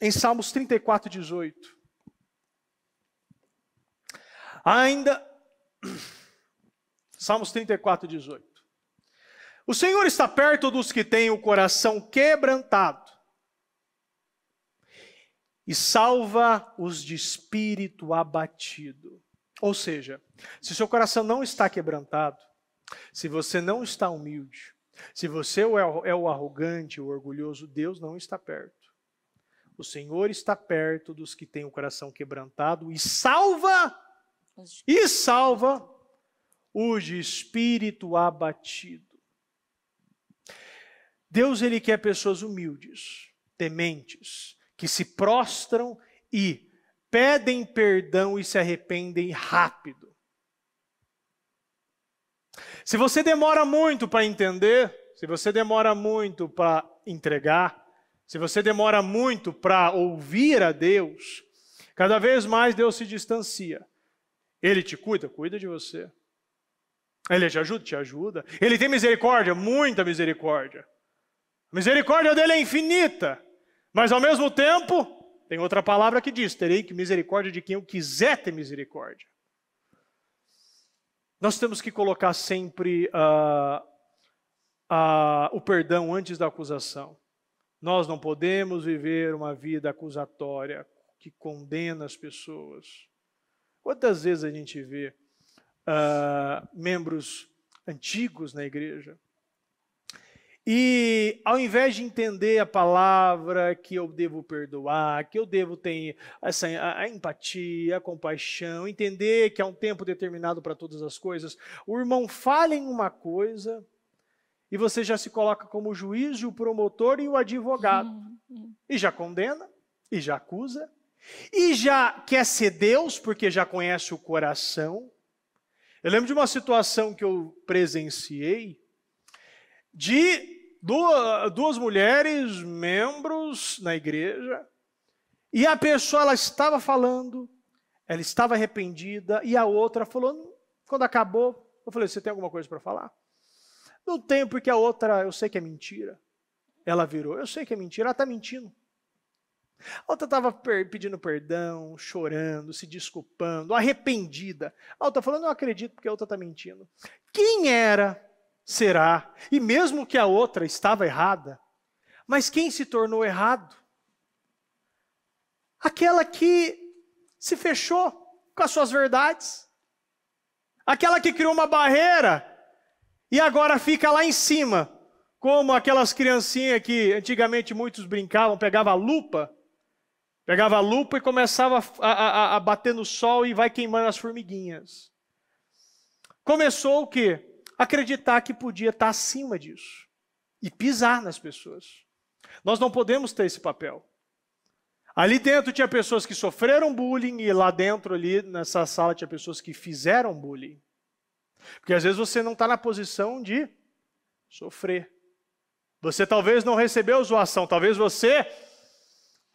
B: em Salmos 34, 18: Ainda, Salmos 34, 18. O Senhor está perto dos que têm o coração quebrantado e salva os de espírito abatido. Ou seja, se seu coração não está quebrantado, se você não está humilde, se você é o é arrogante, o orgulhoso, Deus não está perto. O Senhor está perto dos que têm o coração quebrantado e salva e salva os de espírito abatido. Deus ele quer pessoas humildes, tementes, que se prostram e pedem perdão e se arrependem rápido. Se você demora muito para entender, se você demora muito para entregar, se você demora muito para ouvir a Deus, cada vez mais Deus se distancia. Ele te cuida? Cuida de você. Ele te ajuda? Te ajuda. Ele tem misericórdia? Muita misericórdia. A misericórdia dele é infinita. Mas ao mesmo tempo, tem outra palavra que diz: terei que misericórdia de quem eu quiser ter misericórdia. Nós temos que colocar sempre uh, uh, o perdão antes da acusação. Nós não podemos viver uma vida acusatória que condena as pessoas. Quantas vezes a gente vê uh, membros antigos na igreja e ao invés de entender a palavra que eu devo perdoar, que eu devo ter essa, a, a empatia, a compaixão, entender que há um tempo determinado para todas as coisas, o irmão fala em uma coisa e você já se coloca como o juiz, o promotor e o advogado. Uhum, uhum. E já condena, e já acusa, e já quer ser Deus, porque já conhece o coração. Eu lembro de uma situação que eu presenciei de duas, duas mulheres, membros na igreja, e a pessoa ela estava falando, ela estava arrependida, e a outra falou, quando acabou, eu falei, você tem alguma coisa para falar? Não tenho, porque a outra, eu sei que é mentira. Ela virou, eu sei que é mentira, ela está mentindo. A outra estava per pedindo perdão, chorando, se desculpando, arrependida. A outra falando, não acredito porque a outra está mentindo. Quem era, será? E mesmo que a outra estava errada, mas quem se tornou errado? Aquela que se fechou com as suas verdades. Aquela que criou uma barreira e agora fica lá em cima, como aquelas criancinhas que antigamente muitos brincavam, pegava a lupa Pegava a lupa e começava a, a, a bater no sol e vai queimando as formiguinhas. Começou o quê? Acreditar que podia estar acima disso e pisar nas pessoas. Nós não podemos ter esse papel. Ali dentro tinha pessoas que sofreram bullying e lá dentro, ali nessa sala, tinha pessoas que fizeram bullying. Porque às vezes você não está na posição de sofrer. Você talvez não recebeu zoação, talvez você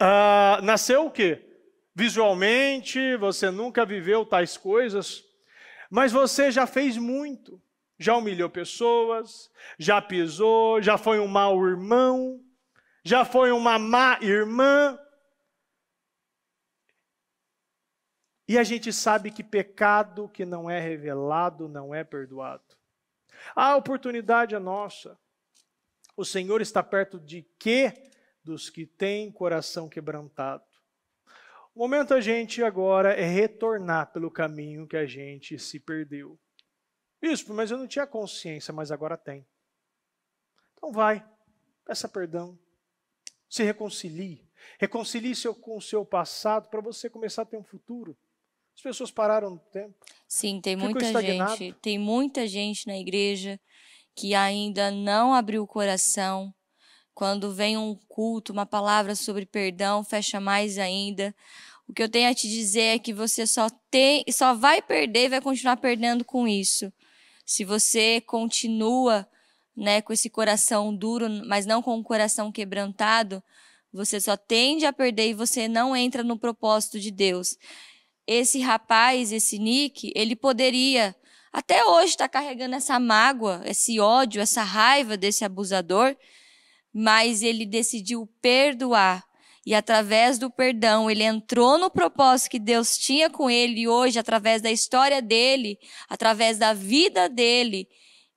B: ah, nasceu o quê? Visualmente, você nunca viveu tais coisas, mas você já fez muito. Já humilhou pessoas, já pisou, já foi um mau irmão, já foi uma má irmã. E a gente sabe que pecado que não é revelado não é perdoado. A oportunidade é nossa. O Senhor está perto de quê? dos que têm coração quebrantado. O momento a gente agora é retornar pelo caminho que a gente se perdeu. Bispo, mas eu não tinha consciência, mas agora tem. Então vai, peça perdão, se reconcilie. Reconcilie se com o seu passado para você começar a ter um futuro. As pessoas pararam no tempo.
A: Sim, tem Ficou muita estagnado. gente. Tem muita gente na igreja que ainda não abriu o coração quando vem um culto, uma palavra sobre perdão, fecha mais ainda. O que eu tenho a te dizer é que você só tem, só vai perder e vai continuar perdendo com isso. Se você continua, né, com esse coração duro, mas não com o coração quebrantado, você só tende a perder e você não entra no propósito de Deus. Esse rapaz, esse Nick, ele poderia até hoje estar tá carregando essa mágoa, esse ódio, essa raiva desse abusador mas ele decidiu perdoar. E através do perdão, ele entrou no propósito que Deus tinha com ele e hoje, através da história dele, através da vida dele,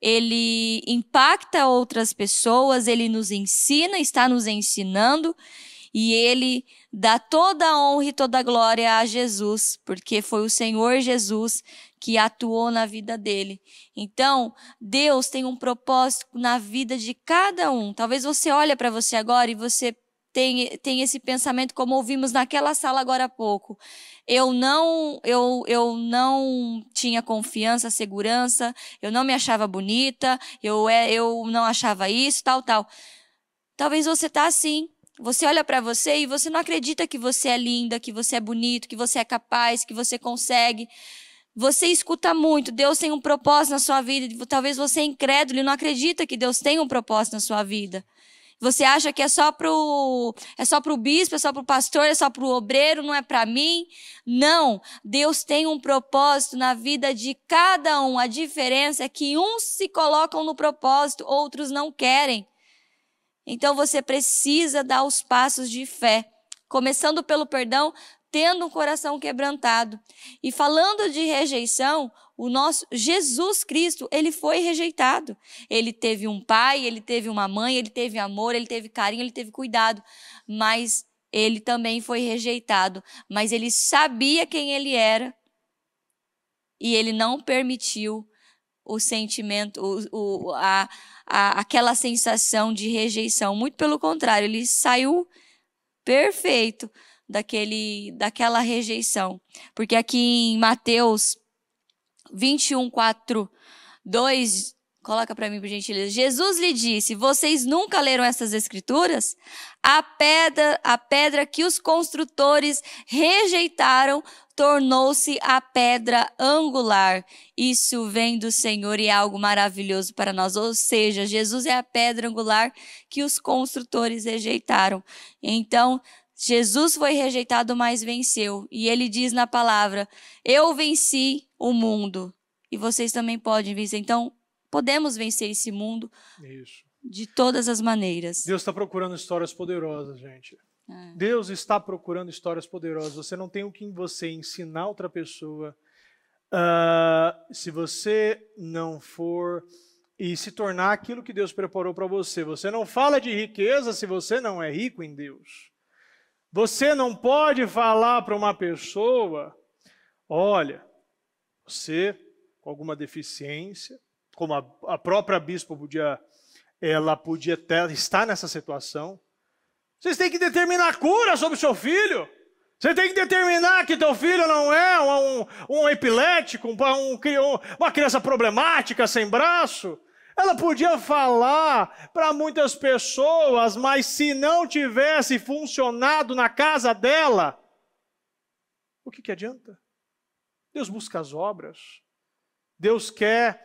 A: ele impacta outras pessoas, ele nos ensina, está nos ensinando e ele dá toda a honra e toda a glória a Jesus, porque foi o Senhor Jesus que atuou na vida dele. Então, Deus tem um propósito na vida de cada um. Talvez você olhe para você agora e você tem, tem esse pensamento como ouvimos naquela sala agora há pouco. Eu não, eu, eu não tinha confiança, segurança, eu não me achava bonita, eu, é, eu não achava isso, tal, tal. Talvez você tá assim. Você olha para você e você não acredita que você é linda, que você é bonito, que você é capaz, que você consegue. Você escuta muito, Deus tem um propósito na sua vida. Talvez você é incrédulo e não acredita que Deus tem um propósito na sua vida. Você acha que é só pro é só pro bispo, é só pro pastor, é só pro obreiro, não é para mim? Não, Deus tem um propósito na vida de cada um. A diferença é que uns se colocam no propósito, outros não querem. Então você precisa dar os passos de fé, começando pelo perdão, tendo um coração quebrantado. E falando de rejeição, o nosso Jesus Cristo, ele foi rejeitado. Ele teve um pai, ele teve uma mãe, ele teve amor, ele teve carinho, ele teve cuidado, mas ele também foi rejeitado, mas ele sabia quem ele era e ele não permitiu o sentimento, o, o, a, a, aquela sensação de rejeição. Muito pelo contrário, ele saiu perfeito daquele, daquela rejeição. Porque aqui em Mateus 21, 4, 2, coloca para mim, por gentileza. Jesus lhe disse: Vocês nunca leram essas escrituras? A pedra, a pedra que os construtores rejeitaram tornou-se a pedra angular. Isso vem do Senhor e é algo maravilhoso para nós. Ou seja, Jesus é a pedra angular que os construtores rejeitaram. Então, Jesus foi rejeitado, mas venceu. E ele diz na palavra: Eu venci o mundo. E vocês também podem vencer. Então, podemos vencer esse mundo
B: Isso. de todas as maneiras. Deus está procurando histórias poderosas, gente. É. Deus está procurando histórias poderosas. Você não tem o que em você ensinar outra pessoa. Uh, se você não for e se tornar aquilo que Deus preparou para você, você não fala de riqueza se você não é rico em Deus. Você não pode falar para uma pessoa: olha, você com alguma deficiência, como a, a própria bispo podia, ela podia ter, estar nessa situação. Vocês têm que determinar a cura sobre o seu filho. Você tem que determinar que teu filho não é um, um, um epilético, um, uma criança problemática, sem braço. Ela podia falar para muitas pessoas, mas se não tivesse funcionado na casa dela, o que, que adianta? Deus busca as obras. Deus quer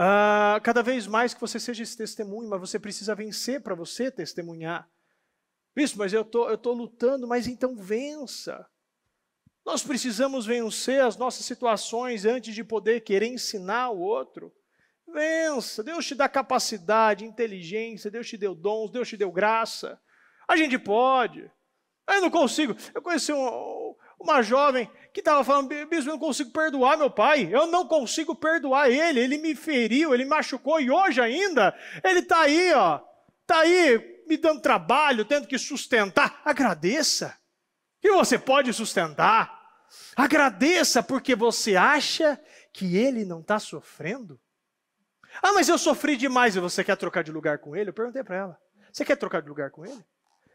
B: uh, cada vez mais que você seja esse testemunho, mas você precisa vencer para você testemunhar. Isso, mas eu tô, estou tô lutando, mas então vença. Nós precisamos vencer as nossas situações antes de poder querer ensinar o outro. Vença. Deus te dá capacidade, inteligência, Deus te deu dons, Deus te deu graça. A gente pode. Eu não consigo. Eu conheci um, uma jovem que estava falando, bispo, eu não consigo perdoar meu pai, eu não consigo perdoar ele, ele me feriu, ele me machucou e hoje ainda ele está aí, ó, está aí me dando trabalho, tendo que sustentar. Agradeça, que você pode sustentar. Agradeça porque você acha que ele não está sofrendo. Ah, mas eu sofri demais e você quer trocar de lugar com ele? Eu perguntei para ela. Você quer trocar de lugar com ele?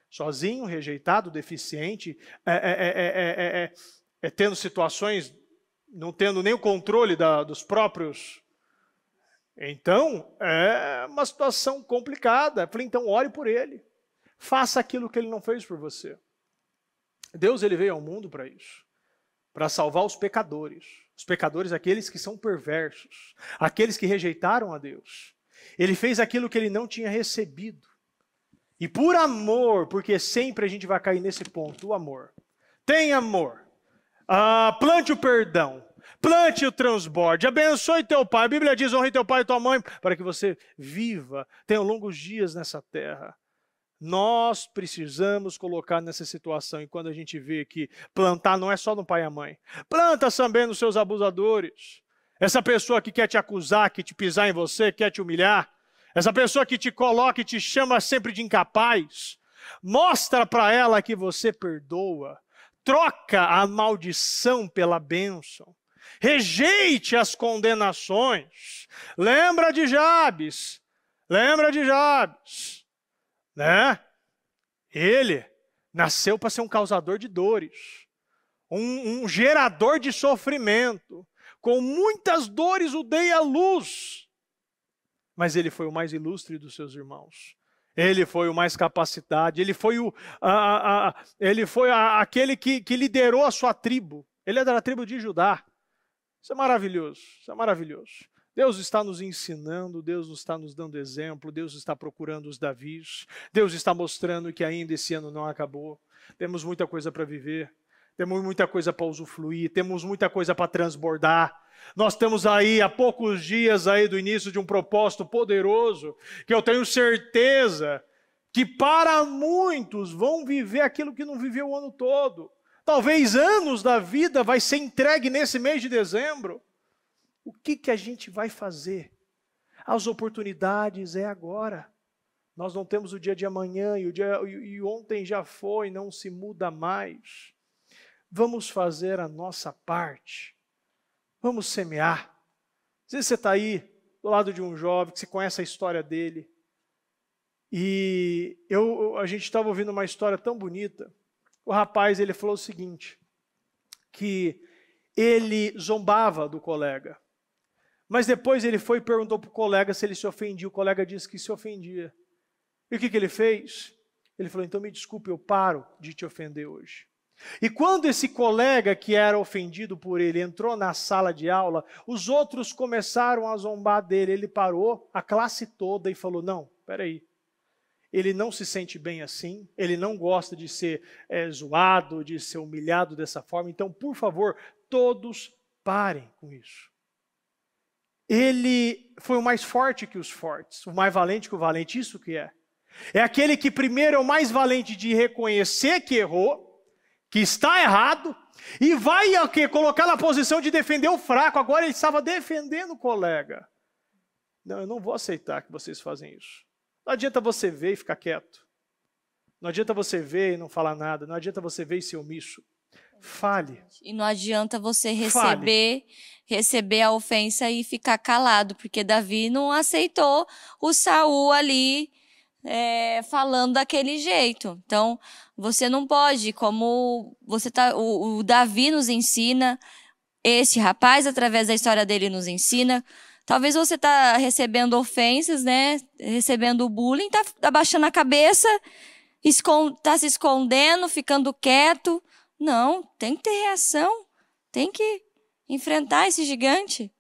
B: Sozinho, rejeitado, deficiente, é é é, é, é, é, tendo situações, não tendo nem o controle da, dos próprios. Então, é uma situação complicada. falei, então ore por ele. Faça aquilo que ele não fez por você. Deus ele veio ao mundo para isso para salvar os pecadores. Os pecadores, aqueles que são perversos, aqueles que rejeitaram a Deus. Ele fez aquilo que ele não tinha recebido. E por amor, porque sempre a gente vai cair nesse ponto, o amor. Tem amor. Ah, plante o perdão. Plante o transborde. Abençoe teu pai. A Bíblia diz: honre teu pai e tua mãe, para que você viva, tenha longos dias nessa terra. Nós precisamos colocar nessa situação, e quando a gente vê que plantar não é só no pai e a mãe, planta também nos seus abusadores. Essa pessoa que quer te acusar, que te pisar em você, quer te humilhar, essa pessoa que te coloca e te chama sempre de incapaz, mostra para ela que você perdoa, troca a maldição pela bênção. Rejeite as condenações. Lembra de Jabes. Lembra de Jabes né? Ele nasceu para ser um causador de dores, um, um gerador de sofrimento. Com muitas dores o dei à luz. Mas ele foi o mais ilustre dos seus irmãos. Ele foi o mais capacitado, ele foi, o, a, a, ele foi a, aquele que, que liderou a sua tribo. Ele é da tribo de Judá. Isso é maravilhoso, isso é maravilhoso. Deus está nos ensinando, Deus está nos dando exemplo, Deus está procurando os Davis, Deus está mostrando que ainda esse ano não acabou. Temos muita coisa para viver, temos muita coisa para usufruir, temos muita coisa para transbordar. Nós estamos aí há poucos dias aí do início de um propósito poderoso que eu tenho certeza que para muitos vão viver aquilo que não viveu o ano todo. Talvez anos da vida vai ser entregue nesse mês de dezembro. O que, que a gente vai fazer? As oportunidades é agora. Nós não temos o dia de amanhã e, o dia, e, e ontem já foi, não se muda mais. Vamos fazer a nossa parte. Vamos semear. Às vezes você está aí do lado de um jovem que você conhece a história dele. E eu, a gente estava ouvindo uma história tão bonita. O rapaz ele falou o seguinte, que ele zombava do colega. Mas depois ele foi e perguntou para o colega se ele se ofendia. O colega disse que se ofendia. E o que, que ele fez? Ele falou: então me desculpe, eu paro de te ofender hoje. E quando esse colega que era ofendido por ele entrou na sala de aula, os outros começaram a zombar dele. Ele parou a classe toda e falou: Não, peraí. Ele não se sente bem assim, ele não gosta de ser é, zoado, de ser humilhado dessa forma. Então, por favor, todos parem com isso ele foi o mais forte que os fortes, o mais valente que o valente, isso que é. É aquele que primeiro é o mais valente de reconhecer que errou, que está errado, e vai o quê? colocar na posição de defender o fraco. Agora ele estava defendendo o colega. Não, eu não vou aceitar que vocês fazem isso. Não adianta você ver e ficar quieto. Não adianta você ver e não falar nada. Não adianta você ver e ser omisso. Fale.
A: E não adianta você receber Fale. receber a ofensa e ficar calado, porque Davi não aceitou o Saul ali é, falando daquele jeito. Então, você não pode, como você tá, o, o Davi nos ensina, esse rapaz através da história dele nos ensina, Talvez você tá recebendo ofensas, né? Recebendo bullying, tá abaixando tá a cabeça, escon tá se escondendo, ficando quieto, não, tem que ter reação, tem que enfrentar esse gigante,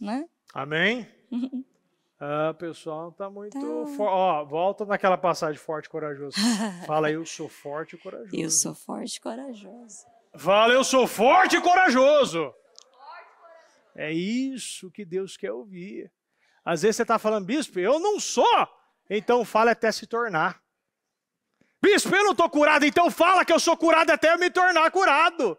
A: né?
B: Amém? Uhum. ah, pessoal tá muito tá. for... Ó, volta naquela passagem forte e corajoso. Fala, eu sou forte e corajoso. Eu sou forte e
A: corajoso.
B: Fala, eu sou forte e corajoso. É isso que Deus quer ouvir. Às vezes você está falando, bispo, eu não sou. Então fala até se tornar. Bispo, eu não estou curado, então fala que eu sou curado até eu me tornar curado.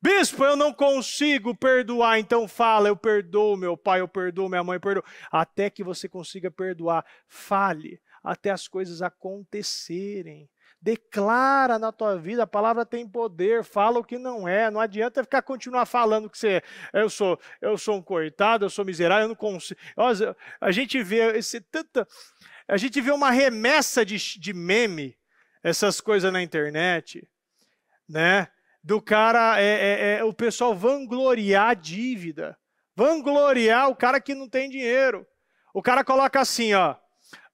B: Bispo, eu não consigo perdoar, então fala, eu perdoo meu pai, eu perdoo minha mãe, eu perdoo. Até que você consiga perdoar, fale, até as coisas acontecerem. Declara na tua vida, a palavra tem poder, fala o que não é, não adianta ficar continuar falando que você é. Eu sou, eu sou um coitado, eu sou miserável, eu não consigo. a gente vê esse tanta. A gente vê uma remessa de, de meme essas coisas na internet, né? Do cara, é, é, é, o pessoal vangloriar a dívida, vangloriar o cara que não tem dinheiro. O cara coloca assim, ó,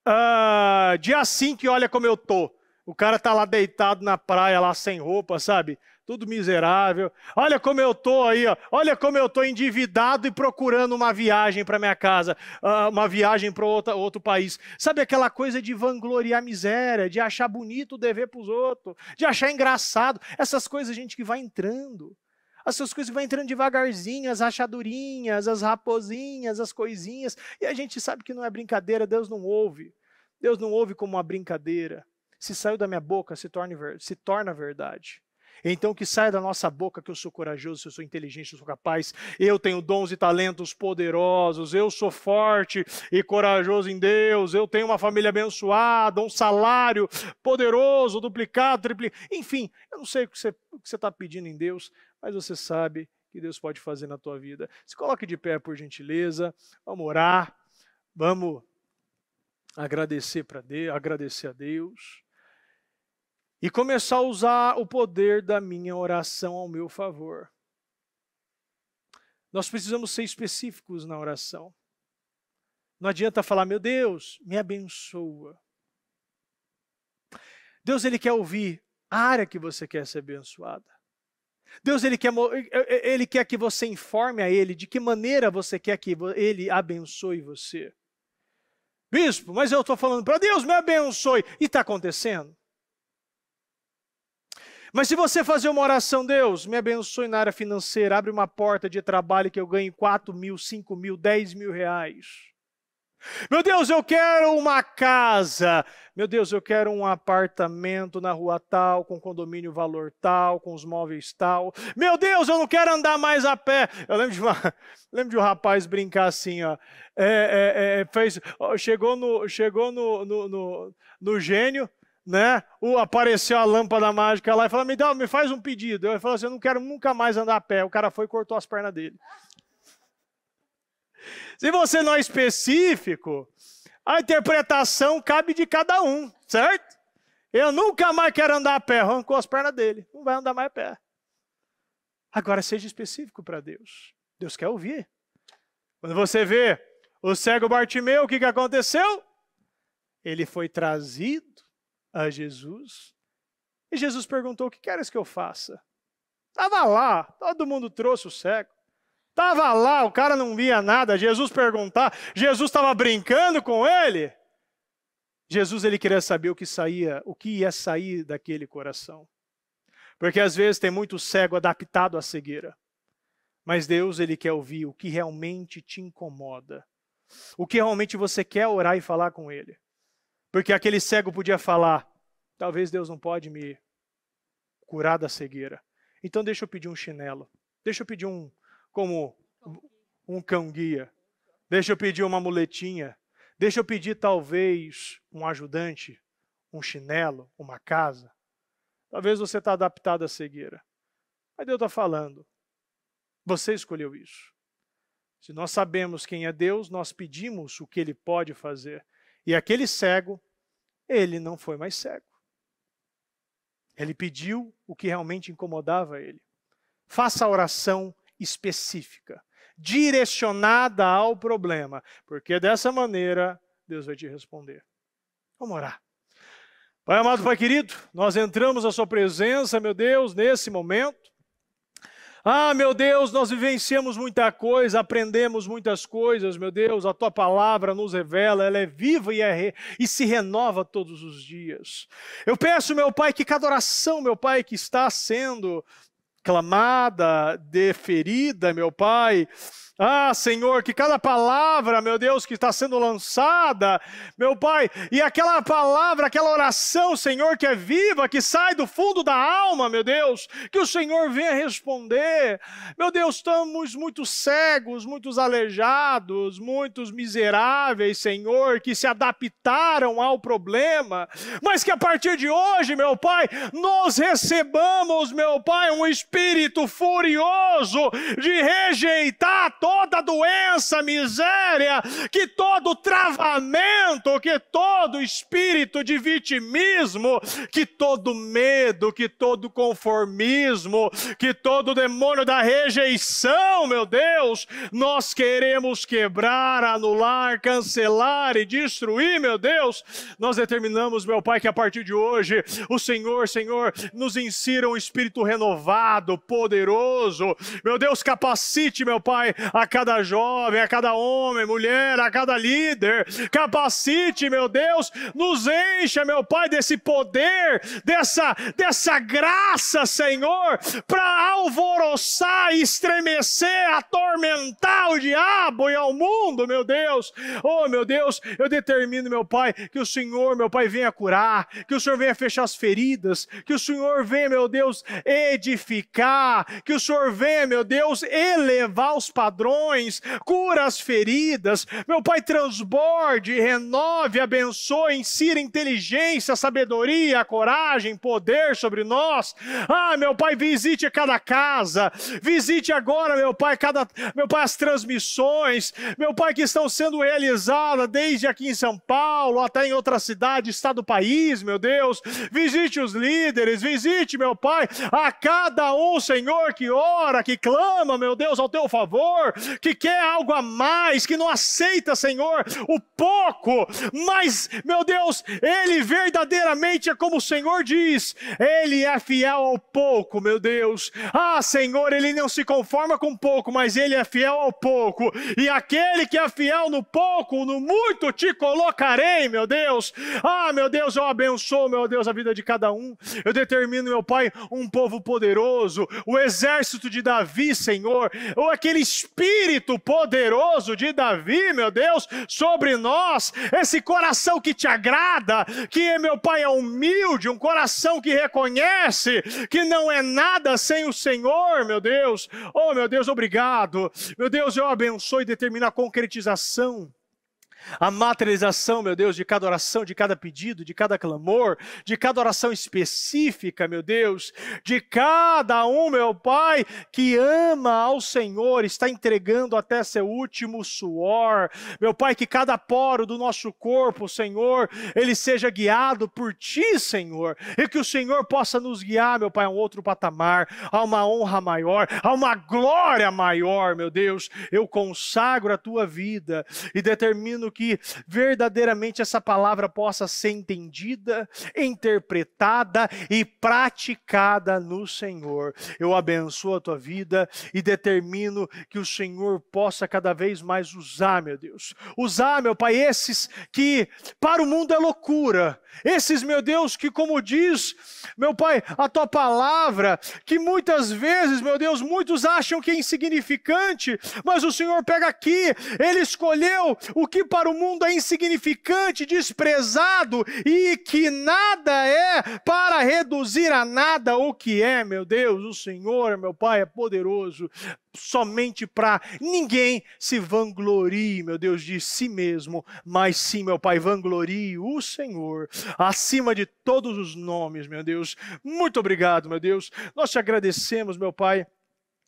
B: uh, dia 5 olha como eu tô. O cara tá lá deitado na praia, lá sem roupa, sabe? tudo miserável. Olha como eu tô aí, ó. olha como eu tô endividado e procurando uma viagem para minha casa, ah, uma viagem para outro país. Sabe aquela coisa de vangloriar a miséria, de achar bonito o dever para os outros, de achar engraçado. Essas coisas, gente, que vai entrando. Essas coisas vão entrando devagarzinho, as rachadurinhas, as raposinhas, as coisinhas. E a gente sabe que não é brincadeira, Deus não ouve. Deus não ouve como uma brincadeira. Se saiu da minha boca, se torna, se torna verdade. Então, que saia da nossa boca que eu sou corajoso, eu sou inteligente, eu sou capaz, eu tenho dons e talentos poderosos, eu sou forte e corajoso em Deus, eu tenho uma família abençoada, um salário poderoso, duplicado, triplicado. Enfim, eu não sei o que você está pedindo em Deus, mas você sabe que Deus pode fazer na tua vida. Se coloque de pé, por gentileza, vamos orar, vamos agradecer para Deus, agradecer a Deus e começar a usar o poder da minha oração ao meu favor. Nós precisamos ser específicos na oração. Não adianta falar, meu Deus, me abençoa. Deus ele quer ouvir a área que você quer ser abençoada. Deus ele quer, ele quer que você informe a Ele de que maneira você quer que Ele abençoe você. Bispo, mas eu estou falando para Deus me abençoe. E está acontecendo? Mas se você fazer uma oração, Deus, me abençoe na área financeira, abre uma porta de trabalho que eu ganhe 4 mil, 5 mil, 10 mil reais. Meu Deus, eu quero uma casa. Meu Deus, eu quero um apartamento na rua tal, com condomínio valor tal, com os móveis tal. Meu Deus, eu não quero andar mais a pé. Eu lembro de, uma, lembro de um rapaz brincar assim, ó. É, é, é, é, fez, ó, chegou no, chegou no, no, no, no gênio, né? O, apareceu a lâmpada mágica lá e falou: me, dá, me faz um pedido. Eu falou assim: eu não quero nunca mais andar a pé. O cara foi e cortou as pernas dele. Se você não é específico, a interpretação cabe de cada um, certo? Eu nunca mais quero andar a pé. Arrancou as pernas dele. Não vai andar mais a pé. Agora, seja específico para Deus. Deus quer ouvir. Quando você vê o cego Bartimeu, o que, que aconteceu? Ele foi trazido a Jesus. E Jesus perguntou: O que queres que eu faça? Estava lá, todo mundo trouxe o cego. Estava lá, o cara não via nada. Jesus perguntar, Jesus estava brincando com ele. Jesus ele queria saber o que saía, o que ia sair daquele coração. Porque às vezes tem muito cego adaptado à cegueira. Mas Deus ele quer ouvir o que realmente te incomoda. O que realmente você quer orar e falar com ele. Porque aquele cego podia falar: talvez Deus não pode me curar da cegueira. Então deixa eu pedir um chinelo. Deixa eu pedir um como um cão guia. Deixa eu pedir uma muletinha. Deixa eu pedir talvez um ajudante, um chinelo, uma casa. Talvez você está adaptado à cegueira. Mas Deus está falando. Você escolheu isso. Se nós sabemos quem é Deus, nós pedimos o que ele pode fazer. E aquele cego, ele não foi mais cego. Ele pediu o que realmente incomodava ele. Faça a oração específica, direcionada ao problema, porque dessa maneira Deus vai te responder. Vamos orar. Pai amado, Pai querido, nós entramos na Sua presença, meu Deus, nesse momento ah, meu Deus, nós vivenciamos muita coisa, aprendemos muitas coisas, meu Deus, a tua palavra nos revela, ela é viva e, é, e se renova todos os dias. Eu peço, meu Pai, que cada oração, meu Pai, que está sendo clamada, deferida, meu Pai, ah, Senhor, que cada palavra, meu Deus, que está sendo lançada, meu Pai, e aquela palavra, aquela oração, Senhor, que é viva, que sai do fundo da alma, meu Deus, que o Senhor venha responder. Meu Deus, estamos muito cegos, muitos aleijados, muitos miseráveis, Senhor, que se adaptaram ao problema, mas que a partir de hoje, meu Pai, nós recebamos, meu Pai, um espírito furioso de rejeitar todos toda doença, miséria, que todo travamento, que todo espírito de vitimismo, que todo medo, que todo conformismo, que todo demônio da rejeição, meu Deus, nós queremos quebrar, anular, cancelar e destruir, meu Deus. Nós determinamos, meu Pai, que a partir de hoje o Senhor, Senhor, nos insira um espírito renovado, poderoso. Meu Deus, capacite, meu Pai, a a cada jovem, a cada homem, mulher, a cada líder. Capacite, meu Deus, nos encha, meu Pai, desse poder, dessa, dessa graça, Senhor, para alvoroçar, estremecer, atormentar o diabo e ao mundo, meu Deus. Oh, meu Deus, eu determino, meu Pai, que o Senhor, meu Pai, venha curar, que o Senhor venha fechar as feridas, que o Senhor venha, meu Deus, edificar, que o Senhor venha, meu Deus, elevar os padrões ladrões, cura as feridas. Meu Pai, transborde, renove, abençoe, insira inteligência, sabedoria, coragem, poder sobre nós. Ah, meu Pai, visite cada casa, visite agora, meu Pai, cada, meu Pai, as transmissões, meu Pai, que estão sendo realizadas desde aqui em São Paulo, até em outra cidade, estado do país, meu Deus. Visite os líderes, visite, meu Pai, a cada um, Senhor, que ora, que clama, meu Deus, ao teu favor que quer algo a mais, que não aceita, Senhor, o pouco, mas, meu Deus, Ele verdadeiramente é como o Senhor diz, Ele é fiel ao pouco, meu Deus. Ah, Senhor, Ele não se conforma com pouco, mas Ele é fiel ao pouco, e aquele que é fiel no pouco, no muito te colocarei, meu Deus. Ah, meu Deus, eu abençoo, meu Deus, a vida de cada um. Eu determino, meu Pai, um povo poderoso, o exército de Davi, Senhor, ou aquele espírito Espírito poderoso de Davi, meu Deus, sobre nós, esse coração que te agrada, que, meu Pai, é humilde, um coração que reconhece que não é nada sem o Senhor, meu Deus. Oh, meu Deus, obrigado. Meu Deus, eu abençoe e determino a concretização a materialização, meu Deus, de cada oração, de cada pedido, de cada clamor, de cada oração específica, meu Deus, de cada um, meu Pai, que ama ao Senhor, está entregando até seu último suor. Meu Pai, que cada poro do nosso corpo, Senhor, ele seja guiado por Ti, Senhor, e que o Senhor possa nos guiar, meu Pai, a um outro patamar, a uma honra maior, a uma glória maior, meu Deus. Eu consagro a Tua vida e determino que verdadeiramente essa palavra possa ser entendida, interpretada e praticada no Senhor. Eu abençoo a tua vida e determino que o Senhor possa cada vez mais usar, meu Deus. Usar, meu Pai, esses que para o mundo é loucura. Esses, meu Deus, que como diz, meu Pai, a tua palavra, que muitas vezes, meu Deus, muitos acham que é insignificante, mas o Senhor pega aqui, ele escolheu o que para para o mundo é insignificante, desprezado e que nada é para reduzir a nada o que é, meu Deus, o Senhor, meu Pai, é poderoso somente para ninguém se vanglorie, meu Deus, de si mesmo, mas sim, meu Pai, vanglorie o Senhor acima de todos os nomes, meu Deus. Muito obrigado, meu Deus. Nós te agradecemos, meu Pai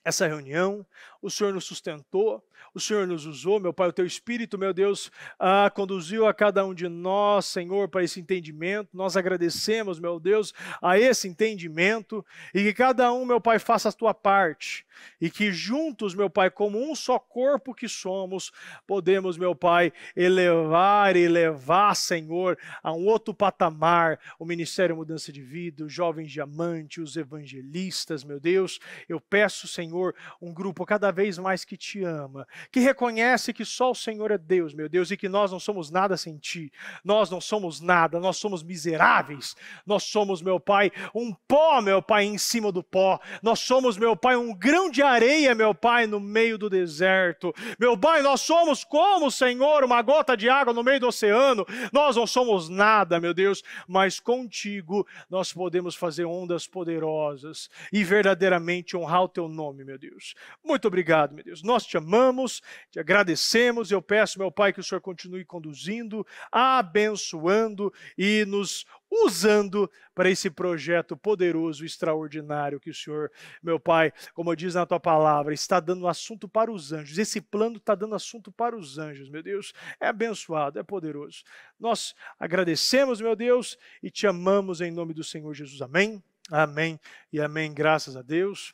B: essa reunião o Senhor nos sustentou, o Senhor nos usou, meu Pai, o teu Espírito, meu Deus, ah, conduziu a cada um de nós, Senhor, para esse entendimento. Nós agradecemos, meu Deus, a esse entendimento e que cada um, meu Pai, faça a tua parte e que juntos, meu Pai, como um só corpo que somos, podemos, meu Pai, elevar e levar, Senhor, a um outro patamar o Ministério Mudança de Vida, os Jovens Diamante, os evangelistas, meu Deus. Eu peço, Senhor, um grupo cada vez mais que te ama, que reconhece que só o Senhor é Deus, meu Deus, e que nós não somos nada sem ti. Nós não somos nada, nós somos miseráveis. Nós somos, meu Pai, um pó, meu Pai, em cima do pó. Nós somos, meu Pai, um grão de areia, meu Pai, no meio do deserto. Meu Pai, nós somos como, o Senhor, uma gota de água no meio do oceano. Nós não somos nada, meu Deus, mas contigo nós podemos fazer ondas poderosas e verdadeiramente honrar o teu nome, meu Deus. Muito obrigado obrigado, meu Deus. Nós te amamos, te agradecemos. Eu peço, meu Pai, que o Senhor continue conduzindo, abençoando e nos usando para esse projeto poderoso, extraordinário que o Senhor, meu Pai, como diz na tua palavra, está dando assunto para os anjos. Esse plano está dando assunto para os anjos, meu Deus. É abençoado, é poderoso. Nós agradecemos, meu Deus, e te amamos em nome do Senhor Jesus. Amém. Amém e amém. Graças a Deus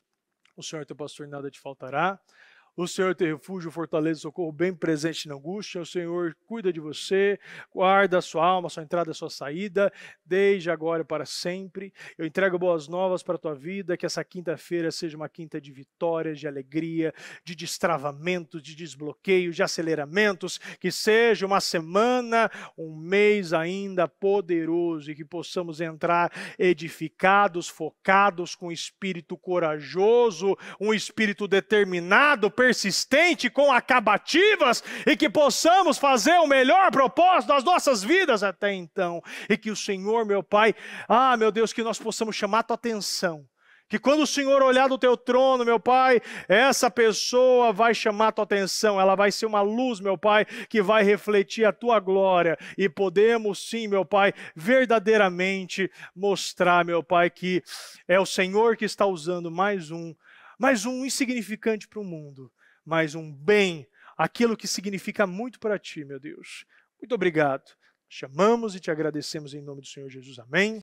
B: o Senhor teu pastor nada te faltará, o Senhor tem refúgio, fortaleza, socorro, bem presente na angústia. O Senhor cuida de você, guarda a sua alma, a sua entrada, a sua saída, desde agora e para sempre. Eu entrego boas novas para a tua vida, que essa quinta-feira seja uma quinta de vitórias, de alegria, de destravamentos, de desbloqueio, de aceleramentos, que seja uma semana, um mês ainda poderoso e que possamos entrar edificados, focados, com um espírito corajoso, um espírito determinado, perseverante persistente, com acabativas, e que possamos fazer o melhor propósito das nossas vidas até então. E que o Senhor, meu Pai, ah, meu Deus, que nós possamos chamar a tua atenção. Que quando o Senhor olhar do teu trono, meu Pai, essa pessoa vai chamar a tua atenção, ela vai ser uma luz, meu Pai, que vai refletir a tua glória. E podemos sim, meu Pai, verdadeiramente mostrar, meu Pai, que é o Senhor que está usando mais um, mais um insignificante para o mundo, mais um bem, aquilo que significa muito para ti, meu Deus. Muito obrigado. Chamamos e te agradecemos em nome do Senhor Jesus. Amém.